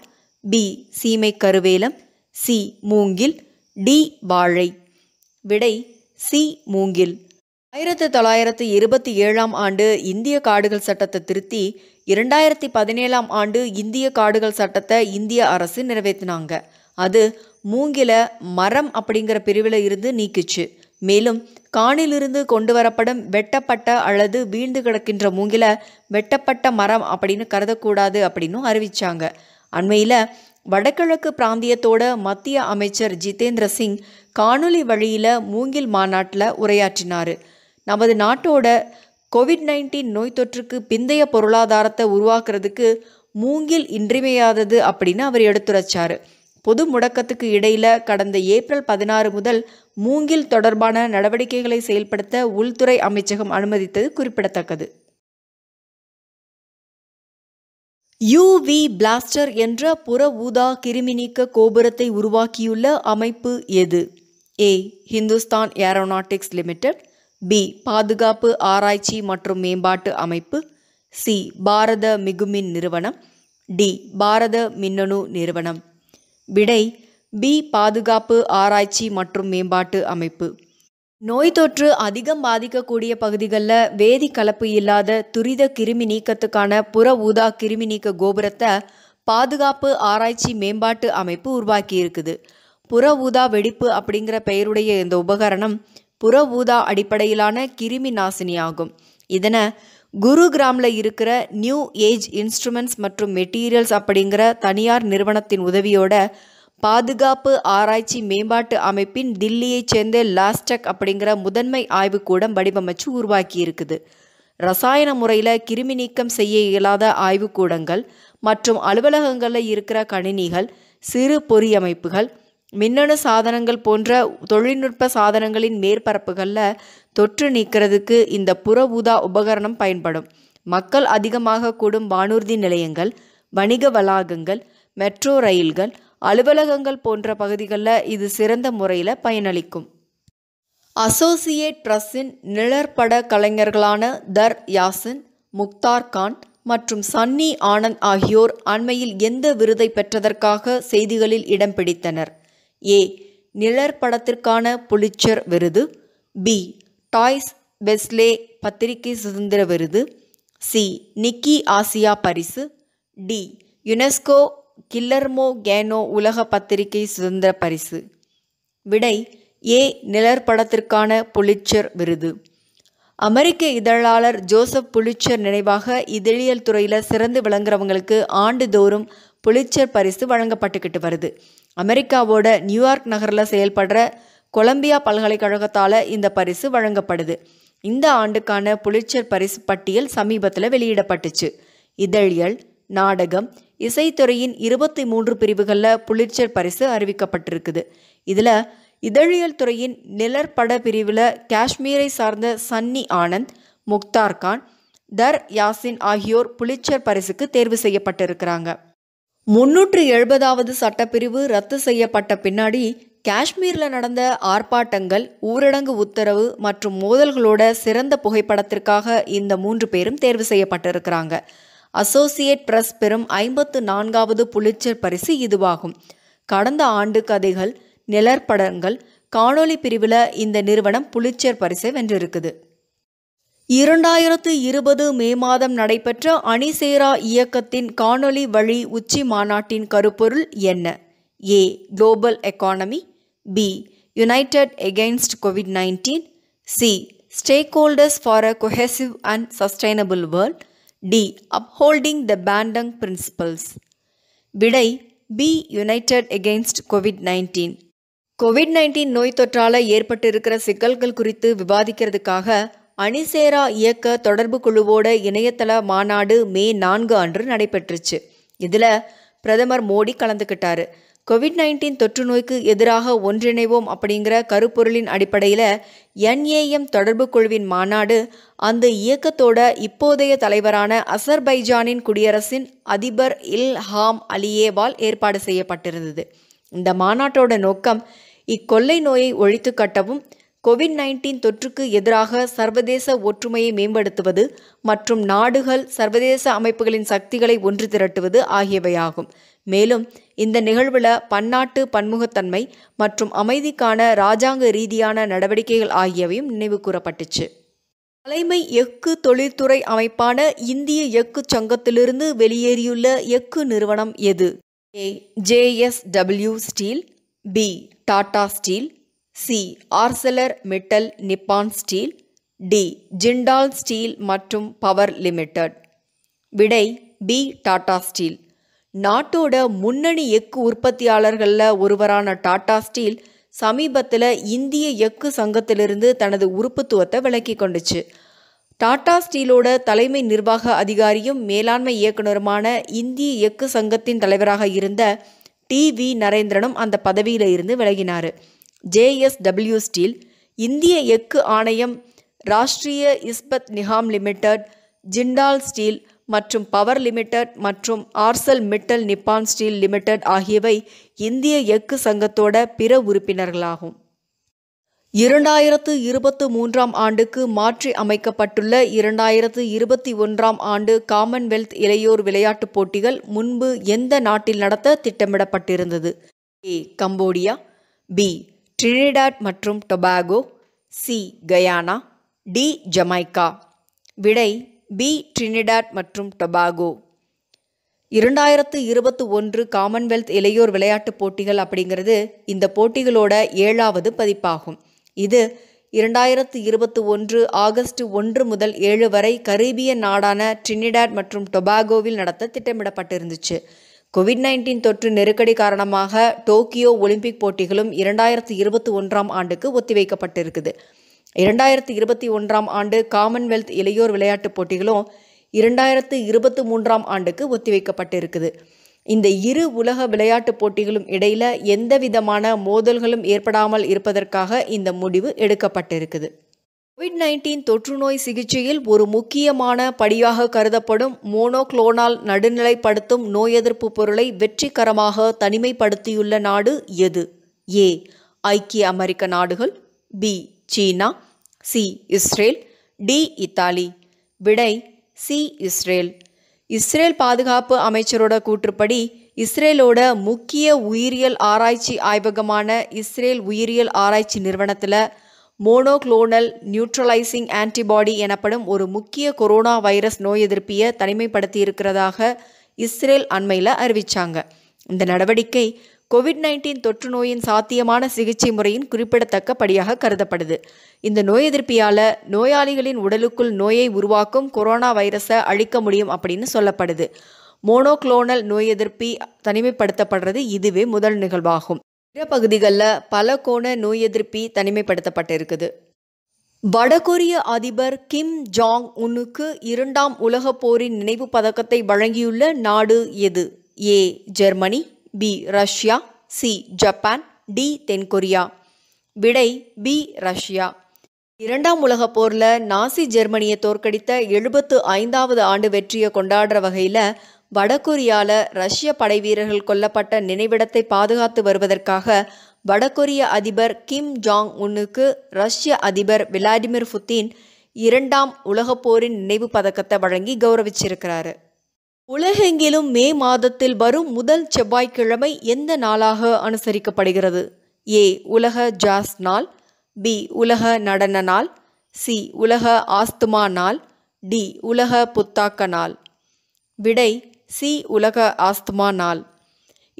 பி சீமை கருவேலம் சி மூங்கில் டி வாழை விடை சி மூங்கில் ஆயிரத்தி தொள்ளாயிரத்து இருபத்தி ஏழாம் ஆண்டு இந்திய காடுகள் சட்டத்தை திருத்தி இரண்டாயிரத்தி பதினேழாம் ஆண்டு இந்திய காடுகள் சட்டத்தை இந்திய அரசு நிறைவேற்றினாங்க அது மூங்கில மரம் அப்படிங்கிற பிரிவில் இருந்து நீக்கிச்சு மேலும் காணிலிருந்து கொண்டு வரப்படும் வெட்டப்பட்ட அல்லது வீழ்ந்து கிடக்கின்ற மூங்கில வெட்டப்பட்ட மரம் அப்படின்னு கருதக்கூடாது அப்படின்னு அறிவிச்சாங்க அண்மையில் வடகிழக்கு பிராந்தியத்தோட மத்திய அமைச்சர் ஜிதேந்திர சிங் காணொலி வழியில் மூங்கில் மாநாட்டில் உரையாற்றினார் நமது நாட்டோட கோவிட் நைன்டீன் நோய் தொற்றுக்கு பிந்தைய பொருளாதாரத்தை உருவாக்குறதுக்கு மூங்கில் இன்றிமையாதது அப்படின்னு அவர் எடுத்துரைச்சார் பொது முடக்கத்துக்கு இடையில கடந்த ஏப்ரல் பதினாறு முதல் மூங்கில் தொடர்பான நடவடிக்கைகளை செயல்படுத்த உள்துறை அமைச்சகம் அனுமதித்தது குறிப்பிடத்தக்கது யூவி பிளாஸ்டர் என்ற புற ஊதா கிருமி நீக்க கோபுரத்தை உருவாக்கியுள்ள அமைப்பு எது A Hindustan Aeronautics Limited B பாதுகாப்பு ஆராய்ச்சி மற்றும் மேம்பாட்டு அமைப்பு சி பாரத மிகுமின் நிறுவனம் டி பாரத மின்னணு நிறுவனம் விடை பி பாதுகாப்பு ஆராய்ச்சி மற்றும் மேம்பாட்டு அமைப்பு நோய் தொற்று அதிகம் பாதிக்கக்கூடிய பகுதிகளில் வேதி கலப்பு இல்லாத துரித கிருமி நீக்கத்துக்கான புற ஊதா கிருமி நீக்க கோபுரத்தை பாதுகாப்பு ஆராய்ச்சி மேம்பாட்டு அமைப்பு உருவாக்கியிருக்குது புற ஊதா வெடிப்பு அப்படிங்கிற பெயருடைய இந்த உபகரணம் புற ஊதா அடிப்படையிலான கிருமி நாசினியாகும் இதனை குருகிராமில் இருக்கிற நியூ ஏஜ் இன்ஸ்ட்ருமெண்ட்ஸ் மற்றும் மெட்டீரியல்ஸ் அப்படிங்கிற தனியார் நிறுவனத்தின் உதவியோட பாதுகாப்பு ஆராய்ச்சி மேம்பாட்டு அமைப்பின் தில்லியைச் சேர்ந்த லாஸ்டக் அப்படிங்கிற முதன்மை ஆய்வுக்கூடம் வடிவமைச்சு உருவாக்கி இருக்குது ரசாயன முறையில் கிருமி நீக்கம் செய்ய இயலாத ஆய்வுக்கூடங்கள் மற்றும் அலுவலகங்களில் இருக்கிற கணினிகள் சிறு பொறியமைப்புகள் மின்னணு சாதனங்கள் போன்ற தொழில்நுட்ப சாதனங்களின் மேற்பரப்புகளில் தொற்று நீக்கிறதுக்கு இந்த புற ஊதா உபகரணம் பயன்படும் மக்கள் அதிகமாக கூடும் வானூர்தி நிலையங்கள் வணிக வளாகங்கள் மெட்ரோ ரயில்கள் அலுவலகங்கள் போன்ற பகுதிகளில் இது சிறந்த முறையில் பயனளிக்கும் அசோசியேட் ட்ரஸ்ஸின் நிழற்பட கலைஞர்களான தர் யாசின் முக்தார் கான் மற்றும் சன்னி ஆனந்த் ஆகியோர் அண்மையில் எந்த விருதை பெற்றதற்காக செய்திகளில் இடம் பிடித்தனர் ஏ நிழற் படத்திற்கான புலிச்சர் விருது பி டாய்ஸ் பெஸ்லே பத்திரிகை சுதந்திர விருது சி நிக்கி ஆசியா பரிசு டி யுனெஸ்கோ கில்லர்மோ கேனோ உலக பத்திரிகை சுதந்திர பரிசு விடை ஏ நிழற் படத்திற்கான புலிச்சர் விருது அமெரிக்க இதழாளர் ஜோசப் புலிச்சர் நினைவாக இதழியல் துறையில் சிறந்து விளங்குறவங்களுக்கு ஆண்டுதோறும் புலிச்சர் பரிசு வழங்கப்பட்டுக்கிட்டு வருது அமெரிக்காவோட நியூயார்க் நகரில் செயல்படுற கொலம்பியா பல்கலைக்கழகத்தால் இந்த பரிசு வழங்கப்படுது இந்த ஆண்டுக்கான புலிச்சர் பரிசு பட்டியல் சமீபத்தில் வெளியிடப்பட்டுச்சு இதழியல் நாடகம் இசைத்துறையின் இருபத்தி மூன்று பிரிவுகளில் புலிச்சர் பரிசு அறிவிக்கப்பட்டிருக்குது இதில் இதழியல் துறையின் நிழற்பட பிரிவில் காஷ்மீரை சார்ந்த சன்னி ஆனந்த் முக்தார் கான் தர் யாசின் ஆகியோர் புலிச்சர் பரிசுக்கு தேர்வு செய்யப்பட்டிருக்கிறாங்க முன்னூற்று எழுபதாவது சட்டப்பிரிவு ரத்து செய்யப்பட்ட பின்னாடி காஷ்மீரில் நடந்த ஆர்ப்பாட்டங்கள் ஊரடங்கு உத்தரவு மற்றும் மோதல்களோட சிறந்த புகைப்படத்திற்காக இந்த மூன்று பேரும் தேர்வு செய்யப்பட்டிருக்கிறாங்க அசோசியேட் பிரஸ் பெறும் ஐம்பத்து நான்காவது புலிச்சர் பரிசு இதுவாகும் கடந்த ஆண்டு கதைகள் நிழற்படங்கள் காணொலி பிரிவில் இந்த நிறுவனம் புலிச்சர் பரிசை வென்றிருக்குது இரண்டாயிரத்து இருபது மே மாதம் நடைபெற்ற அணிசேரா இயக்கத்தின் காணொலி வழி உச்சி மாநாட்டின் கருப்பொருள் என்ன A global economy B united against COVID nineteen C stakeholders for a cohesive and sustainable world D upholding the Bandung principles விடை B united against COVID nineteen COVID nineteen நோய் தொற்றால் ஏற்பட்டிருக்கிற சிக்கல்கள் குறித்து விவாதிக்கிறதுக்காக அணிசேரா இயக்க தொடர்பு குழுவோட இணையதள மாநாடு மே நான்கு அன்று நடைபெற்றுச்சு இதில் பிரதமர் மோடி கலந்துக்கிட்டார் கோவிட் நைன்டீன் தொற்று நோய்க்கு எதிராக ஒன்றிணைவோம் அப்படிங்கிற கருப்பொருளின் அடிப்படையில் என்ஏஎம் தொடர்பு குழுவின் மாநாடு அந்த இயக்கத்தோட இப்போதைய தலைவரான அசர்பைஜானின் குடியரசின் அதிபர் இல் ஹாம் அலியேவால் ஏற்பாடு செய்யப்பட்டிருந்தது இந்த மாநாட்டோட நோக்கம் இக்கொள்ளை நோயை ஒழித்து கட்டவும் கோவிட் நைன்டீன் தொற்றுக்கு எதிராக சர்வதேச ஒற்றுமையை மேம்படுத்துவது மற்றும் நாடுகள் சர்வதேச அமைப்புகளின் சக்திகளை ஒன்று திரட்டுவது ஆகியவையாகும் மேலும் இந்த நிகழ்வில் பன்னாட்டு பன்முகத்தன்மை மற்றும் அமைதிக்கான இராஜாங்க ரீதியான நடவடிக்கைகள் ஆகியவையும் நினைவு கூறப்பட்டுச்சு தலைமை எஃகு தொழில்துறை அமைப்பான இந்திய எஃகு சங்கத்திலிருந்து வெளியேறியுள்ள எஃகு நிறுவனம் எது A JSW Steel B Tata Steel C Arcelor Mittal Nippon Steel D Jindal Steel மற்றும் பவர் லிமிடெட் விடை பி டாடா ஸ்டீல் நாட்டோட முன்னணி எஃகு உற்பத்தியாளர்களில் ஒருவரான டாடா ஸ்டீல் சமீபத்தில் இந்திய எஃகு சங்கத்திலிருந்து தனது உறுப்புத்துவத்தை விலக்கி கொண்டுச்சு டாடா ஸ்டீலோட தலைமை நிர்வாக அதிகாரியும் மேலாண்மை இயக்குநருமான இந்திய எஃகு சங்கத்தின் தலைவராக இருந்த டி வி நரேந்திரனும் அந்த பதவியில் இருந்து விலகினார் ஜேஎஸ்டபிள்யூ ஸ்டீல் இந்திய எஃகு ஆணையம் ராஷ்ட்ரிய இஸ்பத் நிகாம் லிமிடெட் ஜிண்டால் ஸ்டீல் மற்றும் பவர் லிமிடெட் மற்றும் Arcelor Mittal Nippon Steel Limited ஆகியவை இந்திய எஃகு சங்கத்தோட பிற உறுப்பினர்களாகும் இரண்டாயிரத்து இருபத்து மூன்றாம் ஆண்டுக்கு மாற்றி அமைக்கப்பட்டுள்ள இரண்டாயிரத்து இருபத்தி ஒன்றாம் ஆண்டு காமன்வெல்த் இளையோர் விளையாட்டுப் போட்டிகள் முன்பு எந்த நாட்டில் நடத்த திட்டமிடப்பட்டிருந்தது ஏ கம்போடியா பி ட்ரினிடாட் மற்றும் Tobago C Guyana D Jamaica விடை பி ட்ரினிடாட் மற்றும் டொபாகோ இரண்டாயிரத்து இருபத்தி ஒன்று காமன்வெல்த் இளையோர் விளையாட்டுப் போட்டிகள் அப்படிங்கிறது இந்த போட்டிகளோட ஏழாவது பதிப்பாகும் இது இரண்டாயிரத்து இருபத்தி ஒன்று ஆகஸ்ட் ஒன்று முதல் ஏழு வரை கரீபிய நாடான ட்ரினிடாட் மற்றும் டொபாகோவில் நடத்த திட்டமிடப்பட்டிருந்துச்சு கோவிட் நைன்டீன் தொற்று நெருக்கடி காரணமாக டோக்கியோ ஒலிம்பிக் போட்டிகளும் இரண்டாயிரத்தி இருபத்தி ஒன்றாம் ஆண்டுக்கு ஒத்திவைக்கப்பட்டிருக்குது இரண்டாயிரத்தி இருபத்தி ஒன்றாம் ஆண்டு காமன்வெல்த் இளையோர் விளையாட்டுப் போட்டிகளும் இரண்டாயிரத்து இருபத்தி மூன்றாம் ஆண்டுக்கு ஒத்திவைக்கப்பட்டிருக்குது இந்த இரு உலக விளையாட்டுப் போட்டிகளும் இடையில எந்தவிதமான மோதல்களும் ஏற்படாமல் இருப்பதற்காக இந்த முடிவு எடுக்கப்பட்டிருக்குது கோவிட் நைன்டீன் தொற்றுநோய் சிகிச்சையில் ஒரு முக்கியமான படியாக கருதப்படும் மோனோக்ளோனால் நடுநிலைப்படுத்தும் நோய் எதிர்ப்பு பொருளை வெற்றிகரமாக தனிமைப்படுத்தியுள்ள நாடு எது ஏ ஐக்கிய அமெரிக்க நாடுகள் B China C Israel D Italy விடை சி இஸ்ரேல் இஸ்ரேல் பாதுகாப்பு அமைச்சரோட கூற்றுப்படி இஸ்ரேலோட முக்கிய உயிரியல் ஆராய்ச்சி ஆய்வகமான இஸ்ரேல் உயிரியல் ஆராய்ச்சி நிறுவனத்தில் மோனோக்ளோனல் நியூட்ரலைசிங் ஆன்டிபாடி எனப்படும் ஒரு முக்கிய கொரோனா வைரஸ் நோய் எதிர்ப்பியை தனிமைப்படுத்தியிருக்கிறதாக இஸ்ரேல் அண்மையில் அறிவித்தாங்க இந்த நடவடிக்கை கோவிட் நைன்டீன் தொற்று நோயின் சாத்தியமான சிகிச்சை முறையின் குறிப்பிடத்தக்க படியாக கருதப்படுது இந்த நோய் எதிர்ப்பியால் நோயாளிகளின் உடலுக்குள் நோயை உருவாக்கும் கொரோனா வைரஸை அழிக்க முடியும் அப்படின்னு சொல்லப்படுது மோனோக்ளோனல் நோய் எதிர்ப்பி தனிமைப்படுத்தப்படுறது இதுவே முதல் நிகழ்வாகும் பகுதிகளில் பல கோண நோய் எதிர்ப்பி தனிமைப்படுத்தப்பட்டிருக்குது வடகொரிய அதிபர் கிம் ஜாங் உனுக்கு இரண்டாம் உலகப் போரின் நினைவு பதக்கத்தை வழங்கியுள்ள நாடு எது A Germany B Russia C Japan D தென்கொரியா விடை பி ரஷ்யா இரண்டாம் உலகப் போரில் நாசி ஜெர்மனியை தோற்கடித்த எழுபத்து ஐந்தாவது ஆண்டு வெற்றியை கொண்டாடுற வகையில் வடகொரியால ரஷ்ய படைவீரர்கள் கொல்லப்பட்ட நினைவிடத்தை பாதுகாத்து வருவதற்காக வடகொரிய அதிபர் கிம் ஜாங் உன்னுக்கு ரஷ்ய அதிபர் விளாடிமிர் புத்தின் இரண்டாம் உலகப் போரின் நினைவு பதக்கத்தை வழங்கி கௌரவிச்சிருக்கிறாரு உலகெங்கிலும் மே மாதத்தில் வரும் முதல் செவ்வாய்க்கிழமை எந்த நாளாக அனுசரிக்கப்படுகிறது ஏ உலக ஜாஸ் நாள் பி உலக நடன நாள் சி உலக ஆஸ்துமா நாள் டி உலக புத்தாக்க நாள் விடை சி உலக ஆஸ்துமா நாள்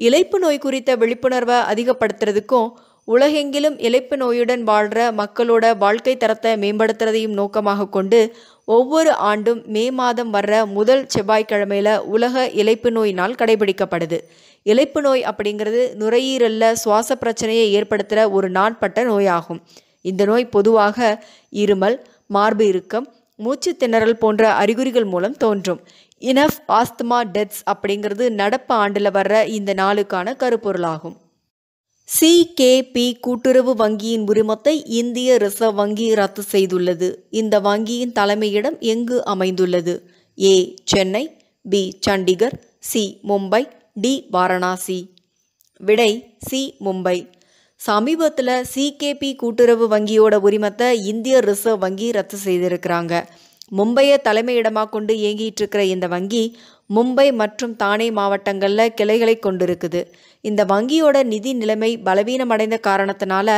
இழைப்பு நோய் குறித்த விழிப்புணர்வை அதிகப்படுத்துறதுக்கும் உலகெங்கிலும் இழைப்பு நோயுடன் வாழ்கிற மக்களோட வாழ்க்கை தரத்தை மேம்படுத்துறதையும் நோக்கமாக கொண்டு ஒவ்வொரு ஆண்டும் மே மாதம் வர்ற முதல் செவ்வாய்க்கிழமையில் உலக இழைப்பு நோய் நாள் கடைபிடிக்கப்படுது இழைப்பு நோய் அப்படிங்கிறது நுரையீரலில் சுவாச பிரச்சனையை ஏற்படுத்துகிற ஒரு நாட்பட்ட நோயாகும் இந்த நோய் பொதுவாக இருமல் மார்பு இறுக்கம் மூச்சு திணறல் போன்ற அறிகுறிகள் மூலம் தோன்றும் இனஃப் ஆஸ்துமா டெத்ஸ் அப்படிங்கிறது நடப்பு ஆண்டில் வர்ற இந்த நாளுக்கான கருப்பொருளாகும் சிகேபி கூட்டுறவு வங்கியின் உரிமத்தை இந்திய ரிசர்வ் வங்கி ரத்து செய்துள்ளது இந்த வங்கியின் தலைமையிடம் எங்கு அமைந்துள்ளது A Chennai B Chandigarh C Mumbai D Varanasi விடை சி மும்பை சமீபத்தில் சிகேபி கூட்டுறவு வங்கியோட உரிமத்தை இந்திய ரிசர்வ் வங்கி ரத்து செய்திருக்கிறாங்க மும்பையை தலைமையிடமாக கொண்டு இயங்கிட்டு இருக்கிற இந்த வங்கி மும்பை மற்றும் தானே மாவட்டங்களில் கிளைகளை கொண்டிருக்குது இந்த வங்கியோட நிதி நிலைமை பலவீனமடைந்த காரணத்தினால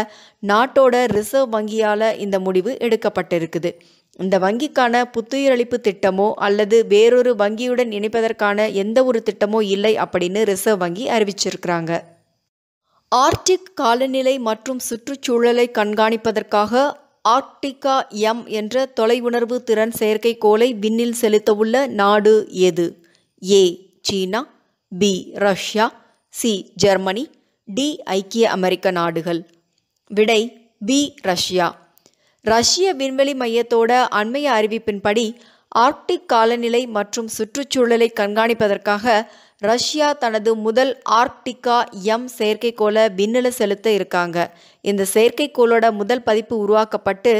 நாட்டோட ரிசர்வ் வங்கியால் இந்த முடிவு எடுக்கப்பட்டிருக்குது இந்த வங்கிக்கான புத்துயிரளிப்பு திட்டமோ அல்லது வேறொரு வங்கியுடன் இணைப்பதற்கான எந்த ஒரு திட்டமோ இல்லை அப்படின்னு ரிசர்வ் வங்கி அறிவிச்சிருக்கிறாங்க ஆர்டிக் காலநிலை மற்றும் சுற்றுச்சூழலை கண்காணிப்பதற்காக ஆர்டிகா எம் என்ற உணர்வு திறன் செயற்கைக்கோளை விண்ணில் செலுத்தவுள்ள நாடு எது A China B Russia C Germany D ஐக்கிய அமெரிக்க நாடுகள் விடை பி ரஷ்யா ரஷ்ய விண்வெளி மையத்தோட அண்மைய அறிவிப்பின்படி ஆர்க்டிக் காலநிலை மற்றும் சுற்றுச்சூழலை கண்காணிப்பதற்காக ரஷ்யா தனது முதல் ஆர்க்டிகா எம் செயற்கைக்கோளை விண்ணில செலுத்த இருக்காங்க இந்த செயற்கைக்கோளோட முதல் பதிப்பு உருவாக்கப்பட்டு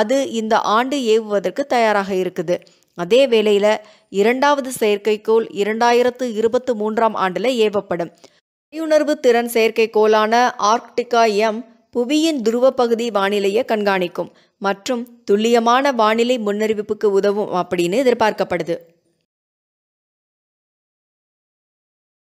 அது இந்த ஆண்டு ஏவுவதற்கு தயாராக இருக்குது அதே வேளையில் இரண்டாவது செயற்கைக்கோள் இரண்டாயிரத்து இருபத்து மூன்றாம் ஆண்டில் ஏவப்படும் அறிவுணர்வு திறன் செயற்கைக்கோளான ஆர்க்டிகா எம் புவியின் துருவப்பகுதி வானிலையை கண்காணிக்கும் மற்றும் துல்லியமான வானிலை முன்னறிவிப்புக்கு உதவும் அப்படின்னு எதிர்பார்க்கப்படுது